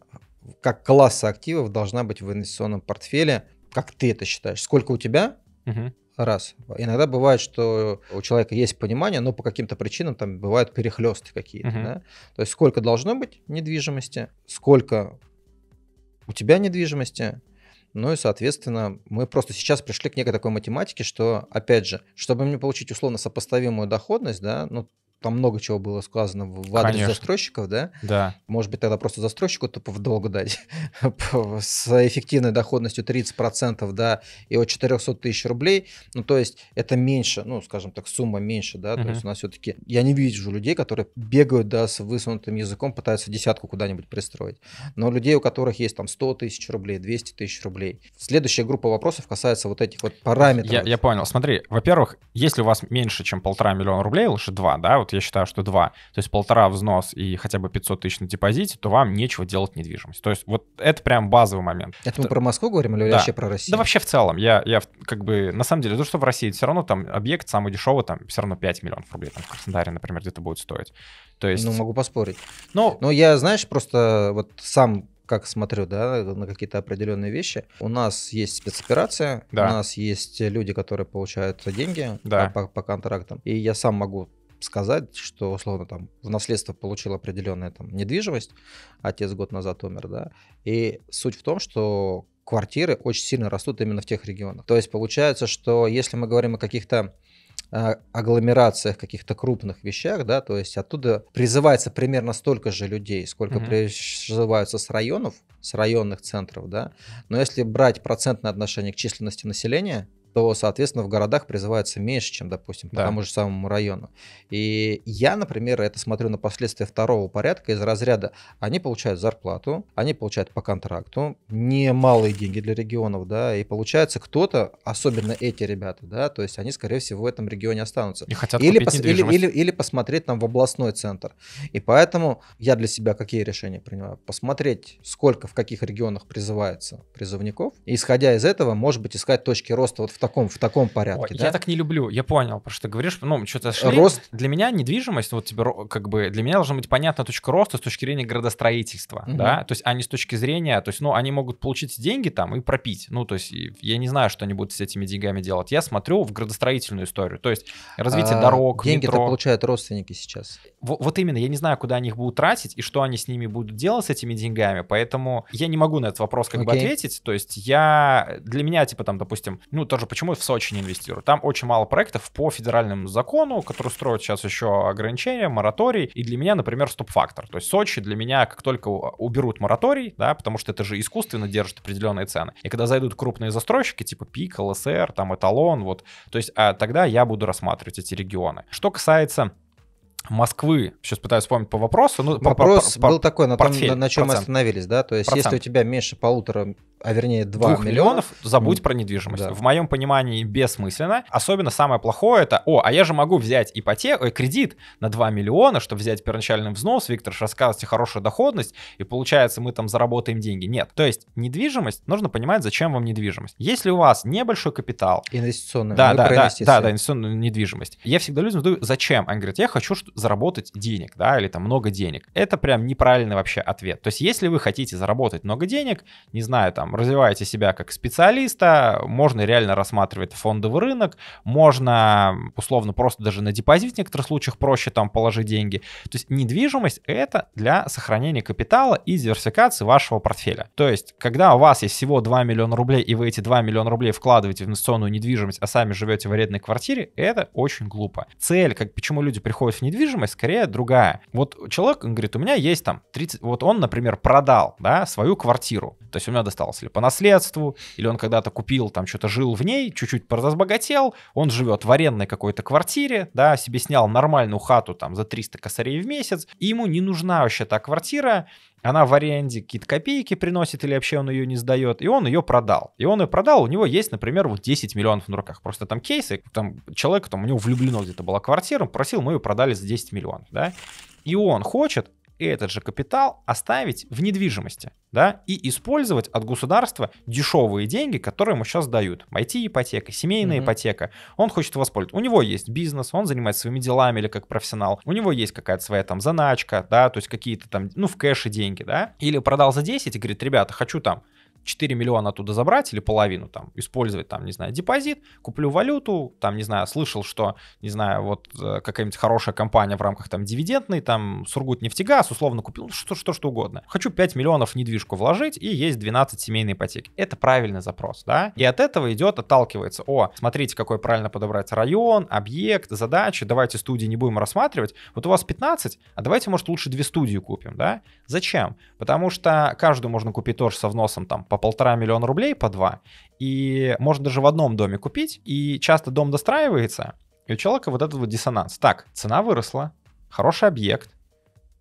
как класса активов должна быть в инвестиционном портфеле, как ты это считаешь? Сколько у тебя? Угу. Раз. Иногда бывает, что у человека есть понимание, но по каким-то причинам там бывают перехлесты какие-то. Угу. Да? То есть сколько должно быть недвижимости, сколько у тебя недвижимости, ну и, соответственно, мы просто сейчас пришли к некой такой математике, что, опять же, чтобы мне получить условно сопоставимую доходность, да, ну, там много чего было сказано в адрес Конечно. застройщиков, да? Да. Может быть, тогда просто застройщику тупо в долг дать с эффективной доходностью 30%, да, и от 400 тысяч рублей. Ну, то есть это меньше, ну, скажем так, сумма меньше, да, uh-huh. то есть у нас все-таки, я не вижу людей, которые бегают, да, с высунутым языком, пытаются десятку куда-нибудь пристроить. Но людей, у которых есть там 100 тысяч рублей, 200 тысяч рублей. Следующая группа вопросов касается вот этих вот параметров. Я, я понял. Смотри, во-первых, если у вас меньше, чем полтора миллиона рублей, лучше два, да, вот вот я считаю, что два, то есть полтора взнос и хотя бы 500 тысяч на депозите, то вам нечего делать недвижимость. То есть вот это прям базовый момент. Это, это... мы про Москву говорим или да. вообще про Россию? Да вообще в целом. Я, я как бы, на самом деле, то, что в России, все равно там объект самый дешевый, там все равно 5 миллионов рублей, там в Краснодаре, например, где-то будет стоить. То есть... Ну, могу поспорить. Но... Ну, Но я, знаешь, просто вот сам как смотрю, да, на какие-то определенные вещи. У нас есть спецоперация, да. у нас есть люди, которые получают деньги да. по, по контрактам. И я сам могу сказать, что условно там в наследство получил определенную там недвижимость, отец год назад умер, да, и суть в том, что квартиры очень сильно растут именно в тех регионах. То есть получается, что если мы говорим о каких-то а, агломерациях, каких-то крупных вещах, да, то есть оттуда призывается примерно столько же людей, сколько mm-hmm. призываются с районов, с районных центров, да. Но если брать процентное отношение к численности населения, то, соответственно, в городах призывается меньше, чем, допустим, по да. тому же самому району. И я, например, это смотрю на последствия второго порядка из разряда. Они получают зарплату, они получают по контракту, немалые деньги для регионов, да, и получается кто-то, особенно эти ребята, да, то есть они, скорее всего, в этом регионе останутся. И хотят или, пос, или, или, или посмотреть там в областной центр. И поэтому я для себя какие решения принимаю? Посмотреть, сколько в каких регионах призывается призывников, и, исходя из этого, может быть, искать точки роста вот в в таком, в таком порядке. Ой, да? Я так не люблю, я понял, про что ты говоришь. Ну, что-то шли. Рост... Для меня недвижимость, вот тебе как бы, для меня должна быть понятна точка роста с точки зрения градостроительства, угу. да, то есть, а с точки зрения, то есть, ну, они могут получить деньги там и пропить, ну, то есть, я не знаю, что они будут с этими деньгами делать. Я смотрю в градостроительную историю, то есть, развитие а, дорог, Деньги-то метро. получают родственники сейчас вот именно, я не знаю, куда они их будут тратить и что они с ними будут делать, с этими деньгами, поэтому я не могу на этот вопрос как okay. бы ответить, то есть я, для меня, типа, там, допустим, ну, тоже, почему в Сочи не инвестирую? Там очень мало проектов по федеральному закону, который строит сейчас еще ограничения, мораторий, и для меня, например, стоп-фактор, то есть Сочи для меня, как только уберут мораторий, да, потому что это же искусственно держит определенные цены, и когда зайдут крупные застройщики, типа ПИК, ЛСР, там, Эталон, вот, то есть а тогда я буду рассматривать эти регионы. Что касается Москвы, сейчас пытаюсь вспомнить по вопросу. Ну, Вопрос по, по, по, был такой, на, том, на чем мы остановились, да? То есть, процент. если у тебя меньше полутора а вернее 2 миллионов, миллионов, забудь про недвижимость. Да. В моем понимании бессмысленно. Особенно самое плохое это, о, а я же могу взять ипотеку, э, кредит на 2 миллиона, чтобы взять первоначальный взнос, Виктор же рассказывает, хорошая доходность, и получается мы там заработаем деньги. Нет. То есть недвижимость, нужно понимать, зачем вам недвижимость. Если у вас небольшой капитал... инвестиционная Да, да, да, да, да, инвестиционную недвижимость. Я всегда людям задаю, зачем? Они говорят, я хочу заработать денег, да, или там много денег. Это прям неправильный вообще ответ. То есть если вы хотите заработать много денег, не знаю, там, там развиваете себя как специалиста, можно реально рассматривать фондовый рынок, можно условно просто даже на депозит в некоторых случаях проще там положить деньги. То есть недвижимость это для сохранения капитала и диверсификации вашего портфеля. То есть когда у вас есть всего 2 миллиона рублей и вы эти 2 миллиона рублей вкладываете в инвестиционную недвижимость, а сами живете в арендной квартире, это очень глупо. Цель, как почему люди приходят в недвижимость, скорее другая. Вот человек он говорит, у меня есть там 30, вот он, например, продал да, свою квартиру. То есть у меня досталось ли по наследству, или он когда-то купил, там что-то жил в ней, чуть-чуть разбогател, он живет в арендной какой-то квартире, да, себе снял нормальную хату там за 300 косарей в месяц, и ему не нужна вообще та квартира, она в аренде какие-то копейки приносит или вообще он ее не сдает, и он ее продал. И он ее продал, у него есть, например, вот 10 миллионов на руках. Просто там кейсы, там человек, там у него влюблено где-то была квартира, он просил, мы ее продали за 10 миллионов, да. И он хочет этот же капитал оставить в недвижимости, да, и использовать от государства дешевые деньги, которые ему сейчас дают. IT-ипотека, семейная mm-hmm. ипотека. Он хочет воспользоваться. У него есть бизнес, он занимается своими делами или как профессионал. У него есть какая-то своя там заначка, да, то есть какие-то там, ну, в кэше деньги, да. Или продал за 10 и говорит, ребята, хочу там 4 миллиона оттуда забрать или половину там, использовать там, не знаю, депозит, куплю валюту, там, не знаю, слышал, что, не знаю, вот э, какая-нибудь хорошая компания в рамках там дивидендной, там, сургут нефтегаз условно купил, ну, что, что, что угодно. Хочу 5 миллионов в недвижку вложить и есть 12 семейной ипотеки. Это правильный запрос, да? И от этого идет, отталкивается, о, смотрите, какой правильно подобрать район, объект, задачи, давайте студии не будем рассматривать. Вот у вас 15, а давайте, может, лучше две студии купим, да? Зачем? Потому что каждую можно купить тоже со вносом там по по полтора миллиона рублей, по два, и можно даже в одном доме купить, и часто дом достраивается, и у человека вот этот вот диссонанс. Так, цена выросла, хороший объект,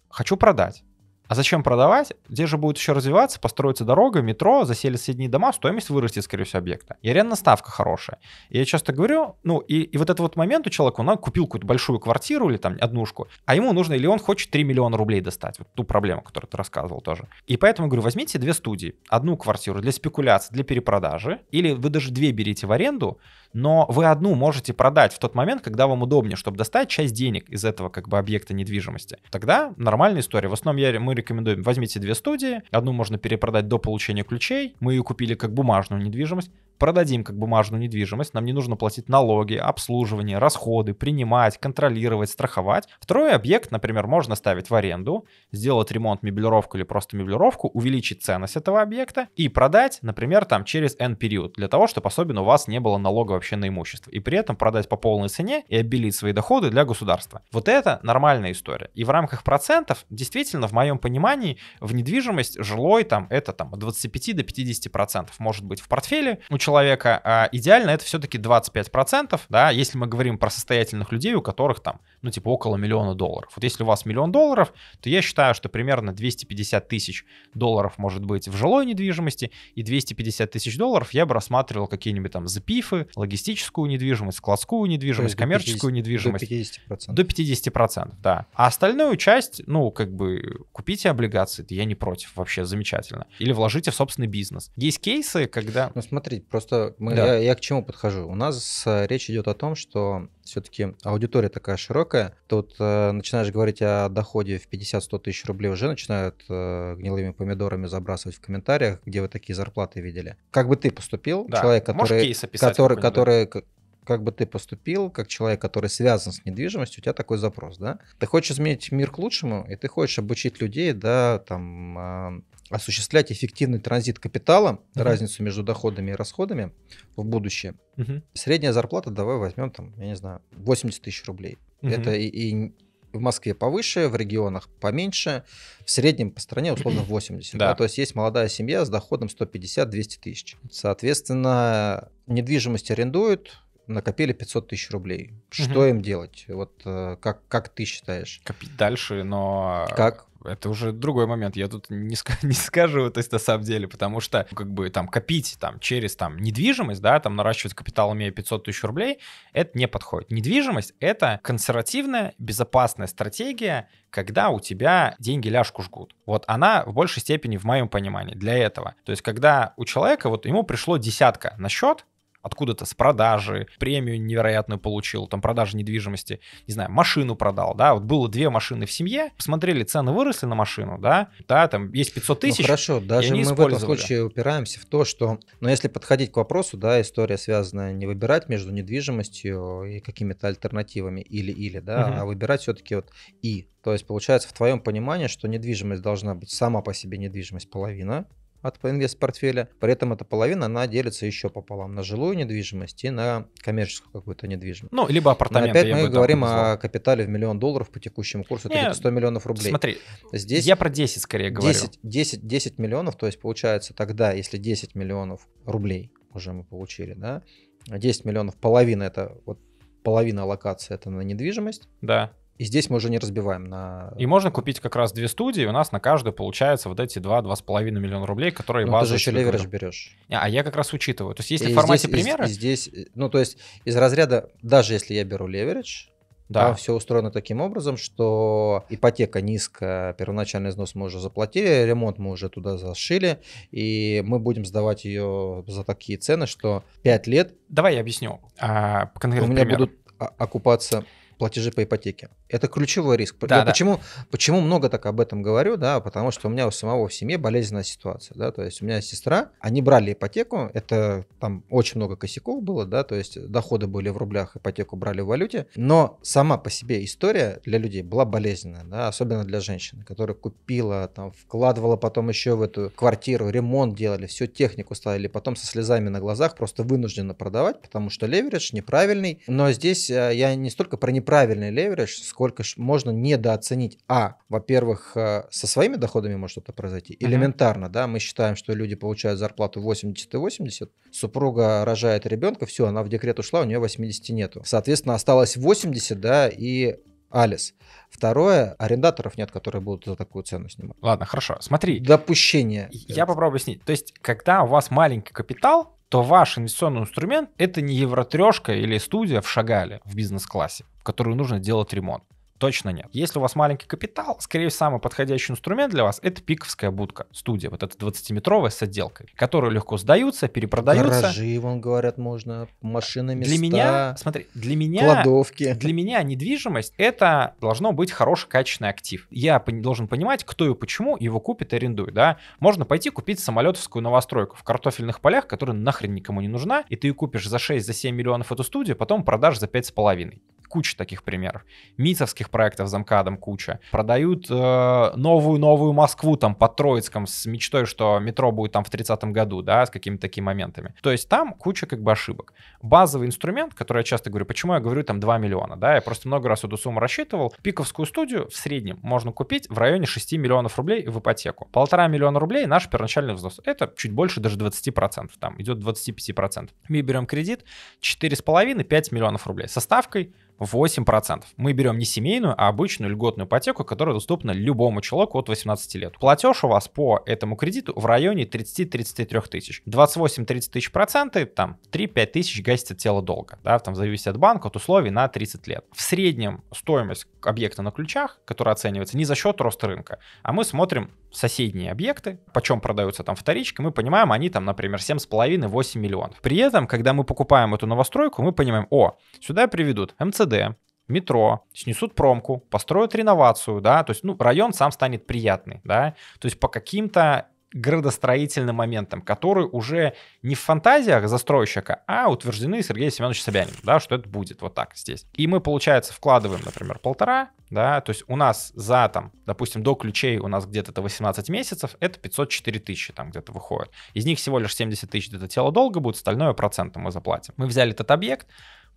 хочу продать. А зачем продавать? Где же будет еще развиваться, построится дорога, метро, засели соседние дома, стоимость вырастет, скорее всего, объекта. И арендная ставка хорошая. И я часто говорю, ну, и, и вот этот вот момент у человека, он а, купил какую-то большую квартиру или там однушку, а ему нужно, или он хочет 3 миллиона рублей достать, вот ту проблему, которую ты рассказывал тоже. И поэтому говорю, возьмите две студии, одну квартиру для спекуляции, для перепродажи, или вы даже две берите в аренду, но вы одну можете продать в тот момент, когда вам удобнее, чтобы достать часть денег из этого как бы объекта недвижимости. Тогда нормальная история. В основном я, мы рекомендуем, возьмите две студии, одну можно перепродать до получения ключей, мы ее купили как бумажную недвижимость, продадим как бумажную недвижимость, нам не нужно платить налоги, обслуживание, расходы, принимать, контролировать, страховать. Второй объект, например, можно ставить в аренду, сделать ремонт, меблировку или просто меблировку, увеличить ценность этого объекта и продать, например, там через N период, для того, чтобы особенно у вас не было налога вообще на имущество. И при этом продать по полной цене и обелить свои доходы для государства. Вот это нормальная история. И в рамках процентов, действительно, в моем понимании, в недвижимость жилой там это там от 25 до 50 процентов может быть в портфеле человека, а, идеально это все-таки 25%, да, если мы говорим про состоятельных людей, у которых там ну, типа, около миллиона долларов. Вот если у вас миллион долларов, то я считаю, что примерно 250 тысяч долларов может быть в жилой недвижимости, и 250 тысяч долларов я бы рассматривал какие-нибудь там запифы, логистическую недвижимость, складскую недвижимость, коммерческую 50, недвижимость. До 50%. До 50%, да. А остальную часть, ну, как бы, купите облигации, я не против, вообще замечательно. Или вложите в собственный бизнес. Есть кейсы, когда... Ну, смотри, просто мы, да. я, я к чему подхожу. У нас э, речь идет о том, что все-таки аудитория такая широкая, тут э, начинаешь говорить о доходе в 50-100 тысяч рублей, уже начинают э, гнилыми помидорами забрасывать в комментариях, где вы такие зарплаты видели. Как бы ты поступил, да. человек, который, который, который, как бы ты поступил, как человек, который связан с недвижимостью, у тебя такой запрос, да? Ты хочешь изменить мир к лучшему, и ты хочешь обучить людей, да, там, а, осуществлять эффективный транзит капитала, uh-huh. разницу между доходами и расходами в будущее. Uh-huh. Средняя зарплата, давай возьмем там, я не знаю, 80 тысяч рублей. Uh-huh. Это и, и в Москве повыше, в регионах поменьше, в среднем по стране условно 80. Да. Да? Ну, то есть есть молодая семья с доходом 150-200 тысяч. Соответственно, недвижимость арендуют, накопили 500 тысяч рублей. Что угу. им делать? Вот э, как, как ты считаешь? Копить дальше, но... Как? это уже другой момент. Я тут не, ска- не скажу, то есть на самом деле, потому что ну, как бы там копить там через там недвижимость, да, там наращивать капитал имея 500 тысяч рублей, это не подходит. Недвижимость это консервативная безопасная стратегия, когда у тебя деньги ляжку жгут. Вот она в большей степени в моем понимании для этого. То есть когда у человека вот ему пришло десятка на счет, откуда-то с продажи, премию невероятную получил, там продажи недвижимости, не знаю, машину продал, да, вот было две машины в семье, посмотрели, цены выросли на машину, да, да, там есть 500 ну, тысяч. Ну, хорошо, даже мы в этом случае упираемся в то, что, но ну, если подходить к вопросу, да, история связана не выбирать между недвижимостью и какими-то альтернативами или-или, да, угу. а выбирать все-таки вот и. То есть получается в твоем понимании, что недвижимость должна быть сама по себе недвижимость половина, от инвест-портфеля. При этом эта половина, она делится еще пополам на жилую недвижимость и на коммерческую какую-то недвижимость. Ну, либо апартаменты. Но опять мы говорим о капитале в миллион долларов по текущему курсу, это 100 миллионов рублей. Смотри, Здесь я про 10 скорее говорю. 10, 10, 10 миллионов, то есть получается тогда, если 10 миллионов рублей уже мы получили, да, 10 миллионов, половина это вот половина локации это на недвижимость. Да. И здесь мы уже не разбиваем на... И можно купить как раз две студии, у нас на каждую получается вот эти 2-2,5 миллиона рублей, которые базовые. Ну, ты же еще леверидж берешь. А, а я как раз учитываю. То есть если и в формате здесь, примера... И, здесь, э, ну то есть из разряда, даже если я беру леверидж, да. Там все устроено таким образом, что ипотека низкая, первоначальный взнос мы уже заплатили, ремонт мы уже туда зашили, и мы будем сдавать ее за такие цены, что 5 лет... Давай я объясню. А, у меня пример. будут окупаться платежи по ипотеке. Это ключевой риск. Да, я да. Почему, почему много так об этом говорю, да, потому что у меня у самого в семье болезненная ситуация, да, то есть у меня сестра, они брали ипотеку, это там очень много косяков было, да, то есть доходы были в рублях, ипотеку брали в валюте, но сама по себе история для людей была болезненная, да, особенно для женщины, которая купила, там, вкладывала потом еще в эту квартиру, ремонт делали, всю технику ставили, потом со слезами на глазах просто вынуждена продавать, потому что леверидж неправильный, но здесь э, я не столько про неправильность, неправильный леверидж, сколько ж можно недооценить, а, во-первых, э, со своими доходами может что-то произойти, mm-hmm. элементарно, да, мы считаем, что люди получают зарплату 80 и 80, супруга рожает ребенка, все, она в декрет ушла, у нее 80 нету. Соответственно, осталось 80, да, и Алис. Второе, арендаторов нет, которые будут за такую цену снимать. Ладно, хорошо, смотри. Допущение. Я попробую объяснить. То есть, когда у вас маленький капитал, то ваш инвестиционный инструмент – это не евротрешка или студия в Шагале в бизнес-классе которую нужно делать ремонт. Точно нет. Если у вас маленький капитал, скорее всего, самый подходящий инструмент для вас это пиковская будка, студия, вот эта 20-метровая с отделкой, которые легко сдаются, перепродаются. Гаражи, вам говорят, можно, машинами Для меня, смотри, для меня... Кладовки. Для меня недвижимость это должно быть хороший, качественный актив. Я должен понимать, кто и почему его купит и арендует, да. Можно пойти купить самолетовскую новостройку в картофельных полях, которая нахрен никому не нужна, и ты ее купишь за 6-7 за миллионов эту студию, потом продашь за 5,5 куча таких примеров. МИЦовских проектов за МКАДом куча. Продают новую-новую э, Москву там по Троицком с мечтой, что метро будет там в 30-м году, да, с какими-то такими моментами. То есть там куча как бы ошибок. Базовый инструмент, который я часто говорю, почему я говорю там 2 миллиона, да, я просто много раз эту сумму рассчитывал. Пиковскую студию в среднем можно купить в районе 6 миллионов рублей в ипотеку. Полтора миллиона рублей наш первоначальный взнос. Это чуть больше даже 20%, там идет 25%. Мы берем кредит 4,5-5 миллионов рублей со ставкой 8%. Мы берем не семейную, а обычную льготную ипотеку, которая доступна любому человеку от 18 лет. Платеж у вас по этому кредиту в районе 30-33 тысяч. 28-30 тысяч проценты, там 3-5 тысяч гасится тело долга, да, там зависит от банка, от условий на 30 лет. В среднем стоимость объекта на ключах, которая оценивается не за счет роста рынка, а мы смотрим соседние объекты, почем продаются там вторички, мы понимаем, они там, например, 7,5-8 миллионов. При этом, когда мы покупаем эту новостройку, мы понимаем, о, сюда приведут МЦД, МЦД, метро, снесут промку, построят реновацию, да, то есть, ну, район сам станет приятный, да, то есть по каким-то градостроительным моментам, которые уже не в фантазиях застройщика, а утверждены Сергеем Семеновичем Собяниным, да, что это будет вот так здесь. И мы, получается, вкладываем, например, полтора, да, то есть у нас за там, допустим, до ключей у нас где-то это 18 месяцев, это 504 тысячи там где-то выходит. Из них всего лишь 70 тысяч это тело долго будет, остальное процентом мы заплатим. Мы взяли этот объект,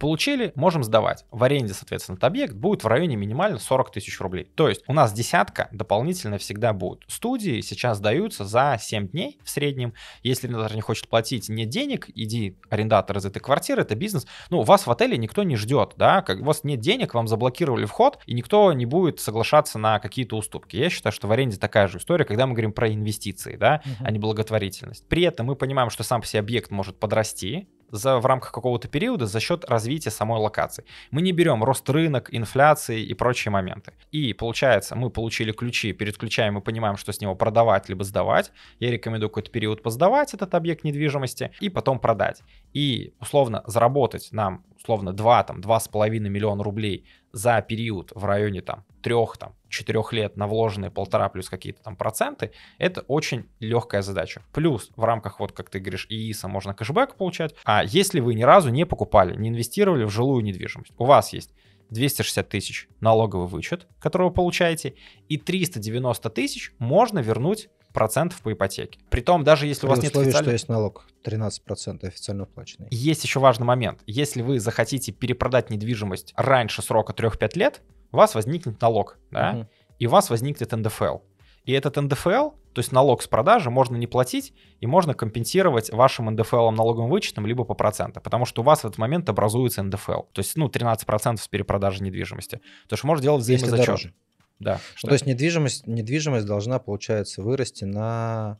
Получили, можем сдавать. В аренде, соответственно, этот объект будет в районе минимально 40 тысяч рублей. То есть у нас десятка дополнительно всегда будет. Студии сейчас сдаются за 7 дней в среднем. Если арендатор не хочет платить, нет денег, иди арендатор из этой квартиры, это бизнес. Ну, вас в отеле никто не ждет, да, как у вас нет денег, вам заблокировали вход, и никто не будет соглашаться на какие-то уступки. Я считаю, что в аренде такая же история, когда мы говорим про инвестиции, да, угу. а не благотворительность. При этом мы понимаем, что сам по себе объект может подрасти, за, в рамках какого-то периода за счет развития самой локации. Мы не берем рост рынок, инфляции и прочие моменты. И получается, мы получили ключи, перед ключами мы понимаем, что с него продавать либо сдавать. Я рекомендую какой-то период поздавать этот объект недвижимости и потом продать. И условно заработать нам условно 2, там, 2,5 миллиона рублей за период в районе там трех, там, четырех лет на вложенные полтора плюс какие-то там проценты, это очень легкая задача. Плюс в рамках, вот как ты говоришь, ИИСа можно кэшбэк получать. А если вы ни разу не покупали, не инвестировали в жилую недвижимость, у вас есть 260 тысяч налоговый вычет, который вы получаете, и 390 тысяч можно вернуть процентов по ипотеке. Притом, даже если При у вас условии, нет официального... что есть налог 13% официально уплаченный. Есть еще важный момент. Если вы захотите перепродать недвижимость раньше срока 3-5 лет, у вас возникнет налог, да? Угу. И у вас возникнет НДФЛ. И этот НДФЛ, то есть налог с продажи, можно не платить и можно компенсировать вашим НДФЛ налоговым вычетом либо по процентам, потому что у вас в этот момент образуется НДФЛ, то есть ну 13% с перепродажи недвижимости. То есть можно делать взаимозачет. Если дороже. Да. Что... Ну, то есть недвижимость, недвижимость должна, получается, вырасти на...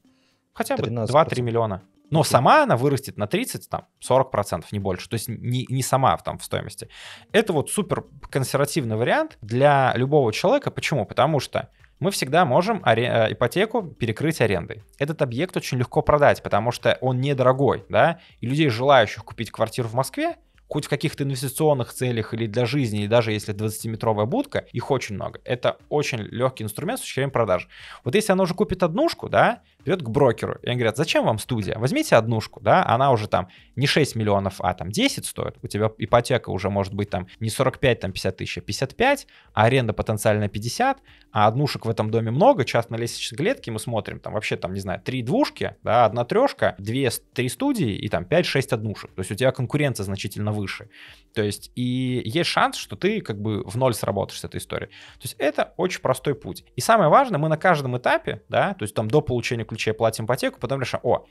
Хотя бы 2-3 миллиона. Но сама она вырастет на 30, там, 40%, не больше. То есть не, не сама там в стоимости. Это вот супер консервативный вариант для любого человека. Почему? Потому что мы всегда можем аре- э, ипотеку перекрыть арендой. Этот объект очень легко продать, потому что он недорогой, да, и людей, желающих купить квартиру в Москве, хоть в каких-то инвестиционных целях или для жизни, и даже если 20-метровая будка, их очень много. Это очень легкий инструмент с точки зрения продаж. Вот если она уже купит однушку, да, придет к брокеру, и они говорят, зачем вам студия? Возьмите однушку, да, она уже там не 6 миллионов, а там 10 стоит, у тебя ипотека уже может быть там не 45, там 50 тысяч, а 55, а аренда потенциально 50, а однушек в этом доме много, на лестничной клетке мы смотрим, там вообще там, не знаю, три двушки, да, одна трешка, две, три студии и там 5-6 однушек, то есть у тебя конкуренция значительно выше, то есть и есть шанс, что ты как бы в ноль сработаешь с этой историей, то есть это очень простой путь, и самое важное, мы на каждом этапе, да, то есть там до получения ключей платим ипотеку, потом решаем, о,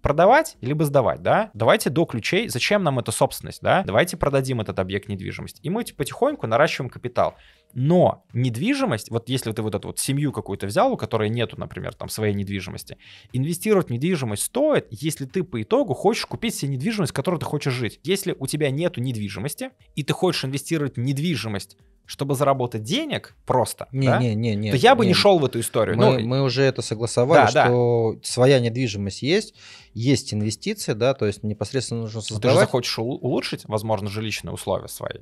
продавать либо сдавать, да? Давайте до ключей, зачем нам эта собственность, да? Давайте продадим этот объект недвижимости. И мы типа, потихоньку наращиваем капитал. Но недвижимость, вот если ты вот эту вот семью какую-то взял, у которой нету, например, там своей недвижимости, инвестировать в недвижимость стоит, если ты по итогу хочешь купить себе недвижимость, в которой ты хочешь жить. Если у тебя нету недвижимости, и ты хочешь инвестировать в недвижимость, чтобы заработать денег просто, не, да? не, не, не, то я бы не, не шел в эту историю. Мы, ну, мы уже это согласовали, да, что да. своя недвижимость есть, есть инвестиции, да, то есть непосредственно нужно создавать. Но ты же захочешь улучшить, возможно, жилищные условия свои.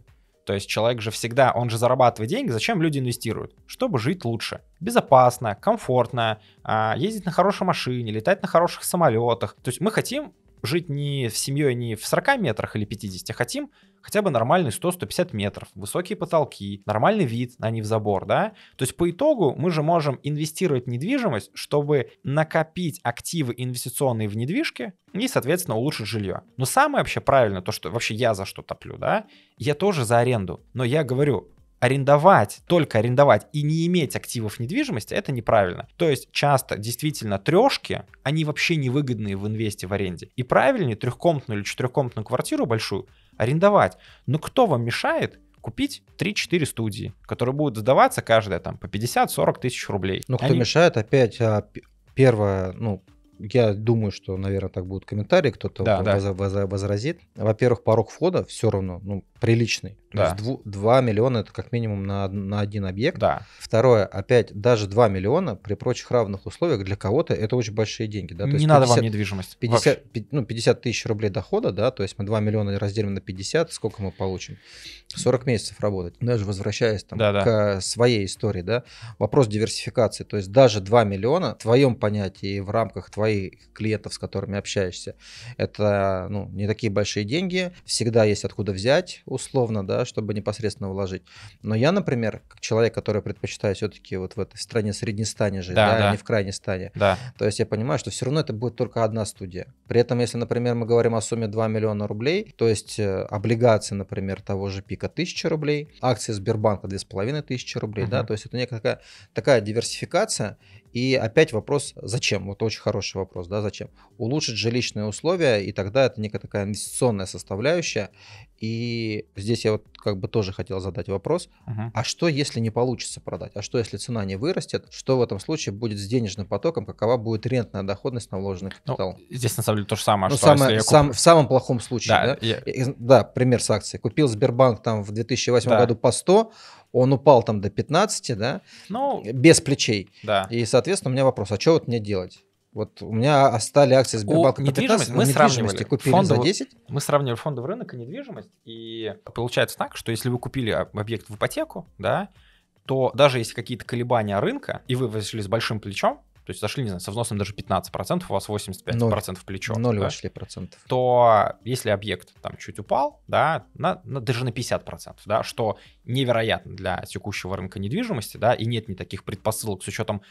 То есть человек же всегда, он же зарабатывает деньги, зачем люди инвестируют? Чтобы жить лучше, безопасно, комфортно, а, ездить на хорошей машине, летать на хороших самолетах. То есть мы хотим жить не в семье не в 40 метрах или 50, а хотим хотя бы нормальный 100-150 метров, высокие потолки, нормальный вид, а не в забор, да? То есть по итогу мы же можем инвестировать в недвижимость, чтобы накопить активы инвестиционные в недвижке и, соответственно, улучшить жилье. Но самое вообще правильное, то, что вообще я за что топлю, да, я тоже за аренду, но я говорю, арендовать, только арендовать и не иметь активов недвижимости, это неправильно. То есть часто действительно трешки, они вообще невыгодные в инвесте в аренде. И правильнее трехкомнатную или четырехкомнатную квартиру большую арендовать. Но кто вам мешает купить 3-4 студии, которые будут сдаваться каждая там по 50-40 тысяч рублей. Ну, кто Они... мешает, опять а, первое, ну, я думаю, что, наверное, так будут комментарии, кто-то да, да. возразит. Во-первых, порог входа все равно, ну, приличный. Да. То есть 2, 2 миллиона это как минимум на, на один объект. Да. Второе, опять, даже 2 миллиона при прочих равных условиях для кого-то это очень большие деньги. Да? То не есть надо 50, вам недвижимость. 50, 50, ну, 50 тысяч рублей дохода, да, то есть мы 2 миллиона разделим на 50, сколько мы получим? 40 месяцев работать. Даже возвращаясь там, да, к да. своей истории, да, вопрос диверсификации. То есть даже 2 миллиона в твоем понятии, в рамках твоих клиентов, с которыми общаешься, это ну, не такие большие деньги, всегда есть откуда взять, условно, да, чтобы непосредственно вложить. Но я, например, как человек, который предпочитает все-таки вот в этой стране среднестане жить, да, да, а да. а не в крайней стане. Да. То есть я понимаю, что все равно это будет только одна студия. При этом, если, например, мы говорим о сумме 2 миллиона рублей, то есть э, облигации, например, того же пика 1000 рублей, акции Сбербанка 2500 рублей, угу. да, то есть это некая такая, такая диверсификация. И опять вопрос, зачем? Вот очень хороший вопрос, да, зачем? Улучшить жилищные условия, и тогда это некая такая инвестиционная составляющая, и здесь я вот как бы тоже хотел задать вопрос, uh-huh. а что если не получится продать? А что если цена не вырастет? Что в этом случае будет с денежным потоком? Какова будет рентная доходность на вложенный ну, капитал? Ну, здесь на самом деле то же самое. Ну, что а самое куп... сам, в самом плохом случае. Да, да? Я... да, пример с акцией. Купил Сбербанк там в 2008 да. году по 100, он упал там до 15, да, ну, без плечей. Да. И, соответственно, у меня вопрос, а что вот мне делать? Вот у меня остались акции Сбербанка. У недвижимости мы сравнивали. Купили фондовый, за 10. Мы сравнивали фондовый рынок и недвижимость. И получается так, что если вы купили объект в ипотеку, да, то даже если какие-то колебания рынка, и вы вошли с большим плечом, то есть зашли, не знаю, со взносом даже 15%, у вас 85% ноль. процентов плечо. Ноль да? вошли процентов. То если объект там чуть упал, да, на, на, даже на 50%, да, что невероятно для текущего рынка недвижимости, да, и нет ни таких предпосылок с учетом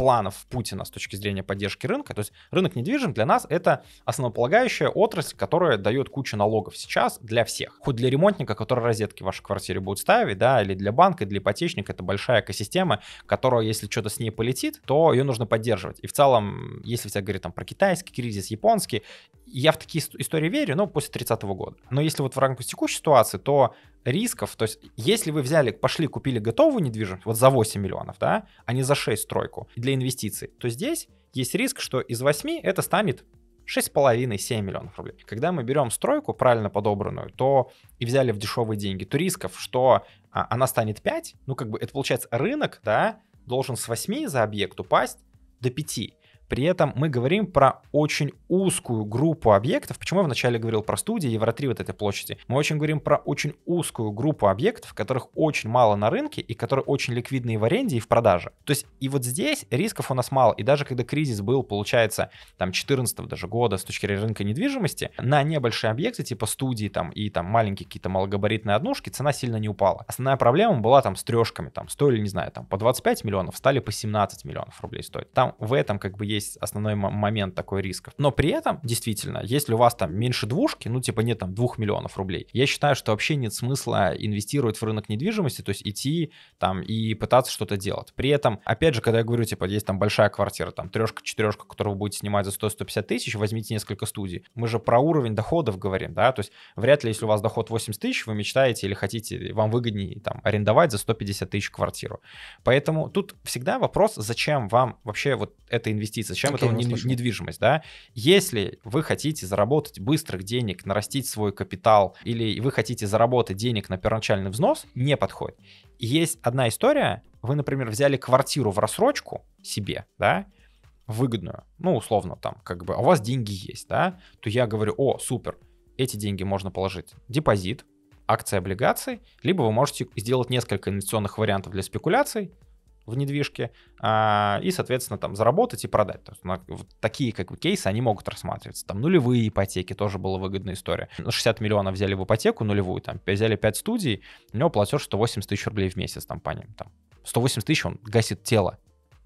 планов Путина с точки зрения поддержки рынка. То есть рынок недвижим для нас это основополагающая отрасль, которая дает кучу налогов сейчас для всех. Хоть для ремонтника, который розетки в вашей квартире будет ставить, да, или для банка, для ипотечника, это большая экосистема, которая, если что-то с ней полетит, то ее нужно поддерживать. И в целом, если тебя говорят там про китайский кризис, японский, я в такие истории верю, но ну, после 30-го года. Но если вот в рамках текущей ситуации, то рисков, то есть если вы взяли, пошли, купили готовую недвижимость, вот за 8 миллионов, да, а не за 6 стройку для инвестиций, то здесь есть риск, что из 8 это станет 6,5-7 миллионов рублей. Когда мы берем стройку правильно подобранную, то и взяли в дешевые деньги, то рисков, что а, она станет 5, ну как бы это получается рынок, да, должен с 8 за объект упасть до 5. При этом мы говорим про очень узкую группу объектов. Почему я вначале говорил про студии Евро-3 вот этой площади? Мы очень говорим про очень узкую группу объектов, которых очень мало на рынке и которые очень ликвидные в аренде и в продаже. То есть и вот здесь рисков у нас мало. И даже когда кризис был, получается, там 14 даже года с точки зрения рынка недвижимости, на небольшие объекты типа студии там и там маленькие какие-то малогабаритные однушки цена сильно не упала. Основная проблема была там с трешками, там стоили, не знаю, там по 25 миллионов, стали по 17 миллионов рублей стоить. Там в этом как бы есть есть основной момент такой рисков. Но при этом, действительно, если у вас там меньше двушки, ну типа нет там двух миллионов рублей, я считаю, что вообще нет смысла инвестировать в рынок недвижимости, то есть идти там и пытаться что-то делать. При этом, опять же, когда я говорю, типа, есть там большая квартира, там трешка, четырешка, которую вы будете снимать за 100-150 тысяч, возьмите несколько студий. Мы же про уровень доходов говорим, да, то есть вряд ли, если у вас доход 80 тысяч, вы мечтаете или хотите, вам выгоднее там арендовать за 150 тысяч квартиру. Поэтому тут всегда вопрос, зачем вам вообще вот эта инвестиция, зачем okay, это недвижимость, да? Если вы хотите заработать быстрых денег, нарастить свой капитал, или вы хотите заработать денег на первоначальный взнос, не подходит. Есть одна история, вы, например, взяли квартиру в рассрочку себе, да, выгодную, ну, условно, там, как бы, а у вас деньги есть, да, то я говорю, о, супер, эти деньги можно положить депозит, акции, облигации, либо вы можете сделать несколько инвестиционных вариантов для спекуляций, в недвижке а, и, соответственно, там заработать и продать. То есть, на, вот такие как бы кейсы, они могут рассматриваться. Там нулевые ипотеки тоже была выгодная история. 60 миллионов взяли в ипотеку нулевую, там взяли 5 студий, у него платеж 180 тысяч рублей в месяц там по ним. Там. 180 тысяч он гасит тело,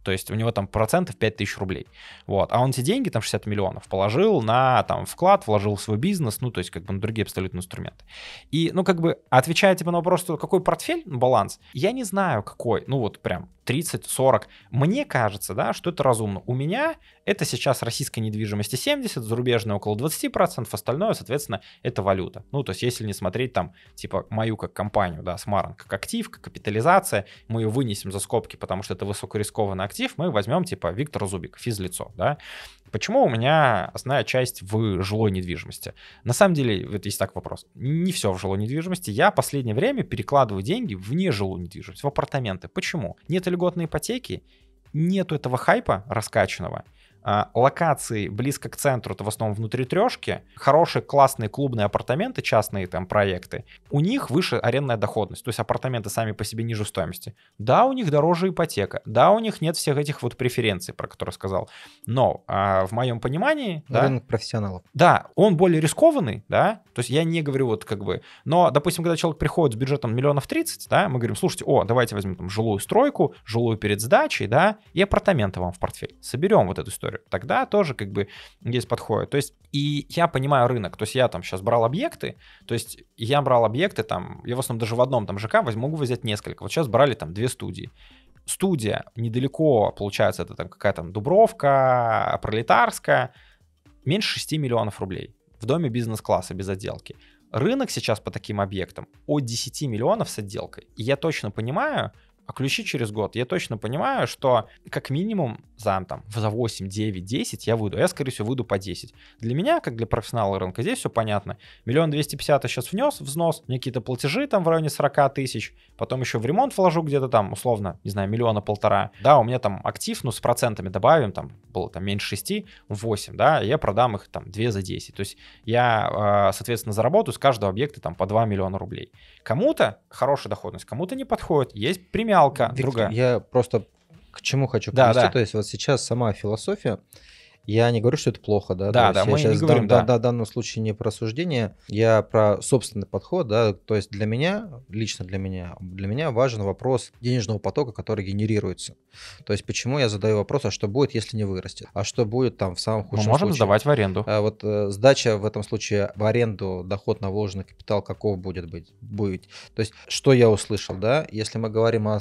то есть у него там процентов тысяч рублей. Вот. А он эти деньги, там 60 миллионов, положил на там вклад, вложил в свой бизнес, ну, то есть как бы на другие абсолютно инструменты. И, ну, как бы, отвечая тебе типа, на вопрос, какой портфель, ну, баланс, я не знаю какой, ну, вот прям 30, 40. Мне кажется, да, что это разумно. У меня это сейчас российская недвижимость 70, зарубежная около 20%, остальное, соответственно, это валюта. Ну, то есть, если не смотреть там, типа, мою как компанию, да, Смаран как актив, как капитализация, мы ее вынесем за скобки, потому что это высокорискованный актив, мы возьмем, типа, Виктор Зубик, физлицо, да, Почему у меня основная часть в жилой недвижимости? На самом деле, вот есть так вопрос. Не все в жилой недвижимости. Я последнее время перекладываю деньги в нежилую недвижимость, в апартаменты. Почему? Нет льготной ипотеки, нету этого хайпа раскачанного. А, локации близко к центру, это в основном внутри трешки, хорошие классные клубные апартаменты, частные там проекты, у них выше арендная доходность, то есть апартаменты сами по себе ниже стоимости. Да, у них дороже ипотека, да, у них нет всех этих вот преференций, про которые сказал, но а, в моем понимании... Рынок да, профессионалов. Да, он более рискованный, да, то есть я не говорю вот как бы, но, допустим, когда человек приходит с бюджетом миллионов 30, да, мы говорим, слушайте, о, давайте возьмем там жилую стройку, жилую перед сдачей, да, и апартаменты вам в портфель, соберем вот эту историю говорю, тогда тоже как бы есть подходит, То есть и я понимаю рынок, то есть я там сейчас брал объекты, то есть я брал объекты там, я в основном даже в одном там ЖК могу взять несколько. Вот сейчас брали там две студии студия недалеко, получается, это там какая-то Дубровка, Пролетарская, меньше 6 миллионов рублей в доме бизнес-класса без отделки. Рынок сейчас по таким объектам от 10 миллионов с отделкой. И я точно понимаю, а ключи через год, я точно понимаю, что как минимум за, там, за 8, 9, 10 я выйду. А я, скорее всего, выйду по 10. Для меня, как для профессионала рынка, здесь все понятно. Миллион двести пятьдесят я сейчас внес взнос, мне какие-то платежи там в районе 40 тысяч, потом еще в ремонт вложу где-то там, условно, не знаю, миллиона полтора. Да, у меня там актив, ну, с процентами добавим, там было там меньше 6, 8, да, я продам их там 2 за 10. То есть я, а, соответственно, заработаю с каждого объекта там по 2 миллиона рублей. Кому-то хорошая доходность, кому-то не подходит. Есть пример мялка Виктор, другая. Я просто к чему хочу да, Да. То есть вот сейчас сама философия я не говорю, что это плохо, да. Да, да, мы не говорим, дан, да. В данном случае не про суждение, я про собственный подход, да. То есть для меня, лично для меня, для меня важен вопрос денежного потока, который генерируется. То есть почему я задаю вопрос, а что будет, если не вырастет? А что будет там в самом худшем Мы можем случае? сдавать в аренду. А вот э, сдача в этом случае в аренду, доход на вложенный капитал каков будет быть? будет? То есть что я услышал, да? Если мы говорим о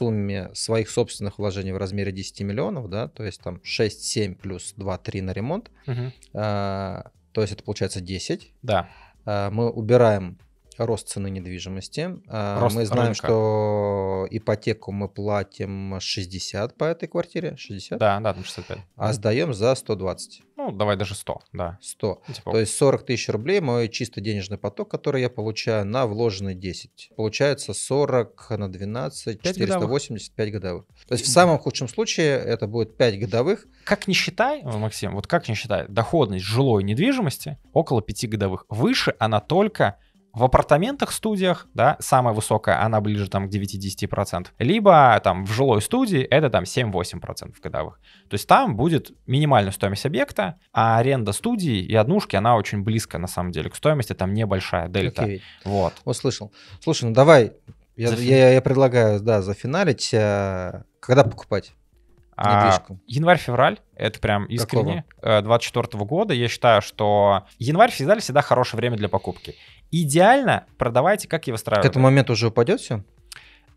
сумме своих собственных вложений в размере 10 миллионов, да, то есть там 6, 7 плюс 2, 3 на ремонт, угу. а, то есть это получается 10. Да. А, мы убираем рост цены недвижимости. А, рост мы знаем, рынка. что ипотеку мы платим 60 по этой квартире. 60? Да, да, там 65. А сдаем за 120. Ну, давай даже 100, да. 100. Типа... То есть 40 тысяч рублей мой чисто денежный поток, который я получаю на вложенные 10. Получается 40 на 12, 5 480, годовых. годовых. То есть в самом худшем случае это будет 5 годовых. Как не считай, Максим, вот как не считай, доходность жилой недвижимости около 5 годовых. Выше она только в апартаментах, студиях, да, самая высокая, она ближе там к 9-10%, либо там в жилой студии это там 7-8% годовых. То есть там будет минимальная стоимость объекта, а аренда студии и однушки, она очень близко на самом деле к стоимости, там небольшая дельта. Окей. Вот. Услышал. Слушай, ну давай, я, Зафин... я, я предлагаю, да, зафиналить. Э, когда покупать? А, недвижку. январь-февраль, это прям искренне, Какого? Э, 24 года, я считаю, что январь февраль всегда хорошее время для покупки. Идеально продавайте, как я выстраиваю. К этому моменту уже упадет все?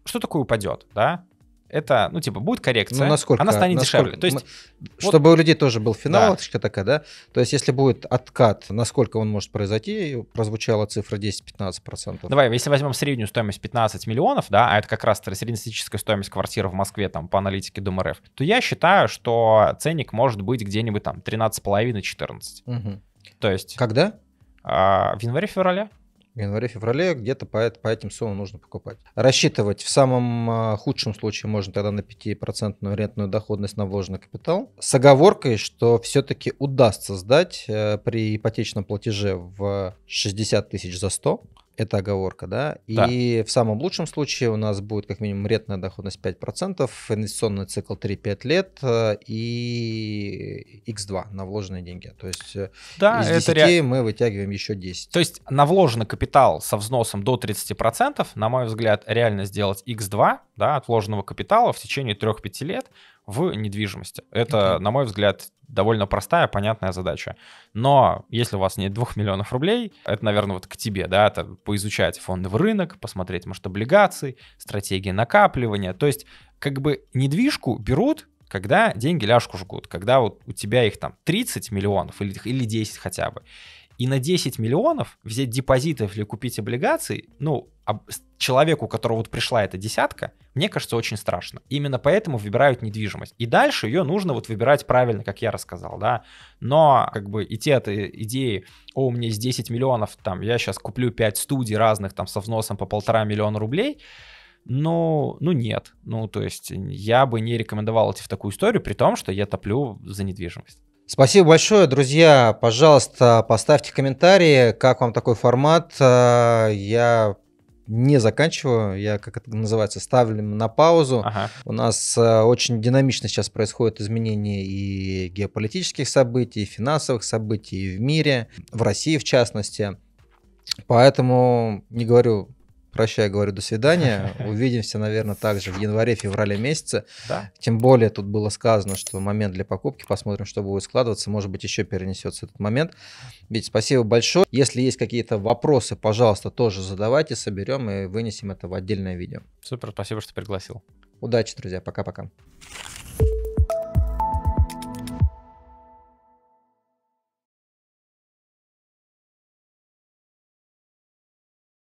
Что такое упадет, да? это, ну, типа, будет коррекция, ну, насколько, она станет насколько, дешевле. То есть, мы, вот, чтобы у людей тоже был финалочка да. такая, да? То есть, если будет откат, насколько он может произойти, прозвучала цифра 10-15%. Давай, если возьмем среднюю стоимость 15 миллионов, да, а это как раз среднестатистическая стоимость квартиры в Москве, там, по аналитике РФ, то я считаю, что ценник может быть где-нибудь там 13,5-14. Угу. То есть... Когда? А, в январе-феврале январе-феврале где-то по, по этим суммам нужно покупать. Рассчитывать в самом а, худшем случае можно тогда на 5% рентную доходность на вложенный капитал с оговоркой, что все-таки удастся сдать э, при ипотечном платеже в 60 тысяч за 100, это оговорка, да? да. И в самом лучшем случае у нас будет как минимум ретная доходность 5%, инвестиционный цикл 3-5 лет э, и x2 на вложенные деньги. То есть э, да, из 10 это ре... мы вытягиваем еще 10. То есть на вложенный капитал со взносом до 30%, на мой взгляд, реально сделать x2 да, от вложенного капитала в течение 3-5 лет, в недвижимости. Это, на мой взгляд, довольно простая, понятная задача. Но если у вас нет 2 миллионов рублей, это, наверное, вот к тебе, да, это поизучать фондовый рынок, посмотреть, может, облигации, стратегии накапливания. То есть, как бы недвижку берут, когда деньги ляжку жгут, когда вот у тебя их там 30 миллионов или, или 10 хотя бы. И на 10 миллионов взять депозитов или купить облигации, ну, человеку, у которого вот пришла эта десятка, мне кажется, очень страшно. Именно поэтому выбирают недвижимость. И дальше ее нужно вот выбирать правильно, как я рассказал, да. Но как бы идти от э, идеи, о, у меня есть 10 миллионов, там, я сейчас куплю 5 студий разных, там, со взносом по полтора миллиона рублей, ну, ну нет, ну то есть я бы не рекомендовал идти в такую историю, при том, что я топлю за недвижимость. Спасибо большое, друзья. Пожалуйста, поставьте комментарии, как вам такой формат. Э, я не заканчиваю, я, как это называется, ставлю на паузу. Ага. У нас э, очень динамично сейчас происходят изменения и геополитических событий, и финансовых событий в мире, в России в частности. Поэтому не говорю Прощаю, говорю, до свидания. Увидимся, наверное, также в январе-феврале месяце. Да. Тем более тут было сказано, что момент для покупки, посмотрим, что будет складываться. Может быть, еще перенесется этот момент. Ведь спасибо большое. Если есть какие-то вопросы, пожалуйста, тоже задавайте, соберем и вынесем это в отдельное видео. Супер, спасибо, что пригласил. Удачи, друзья. Пока-пока.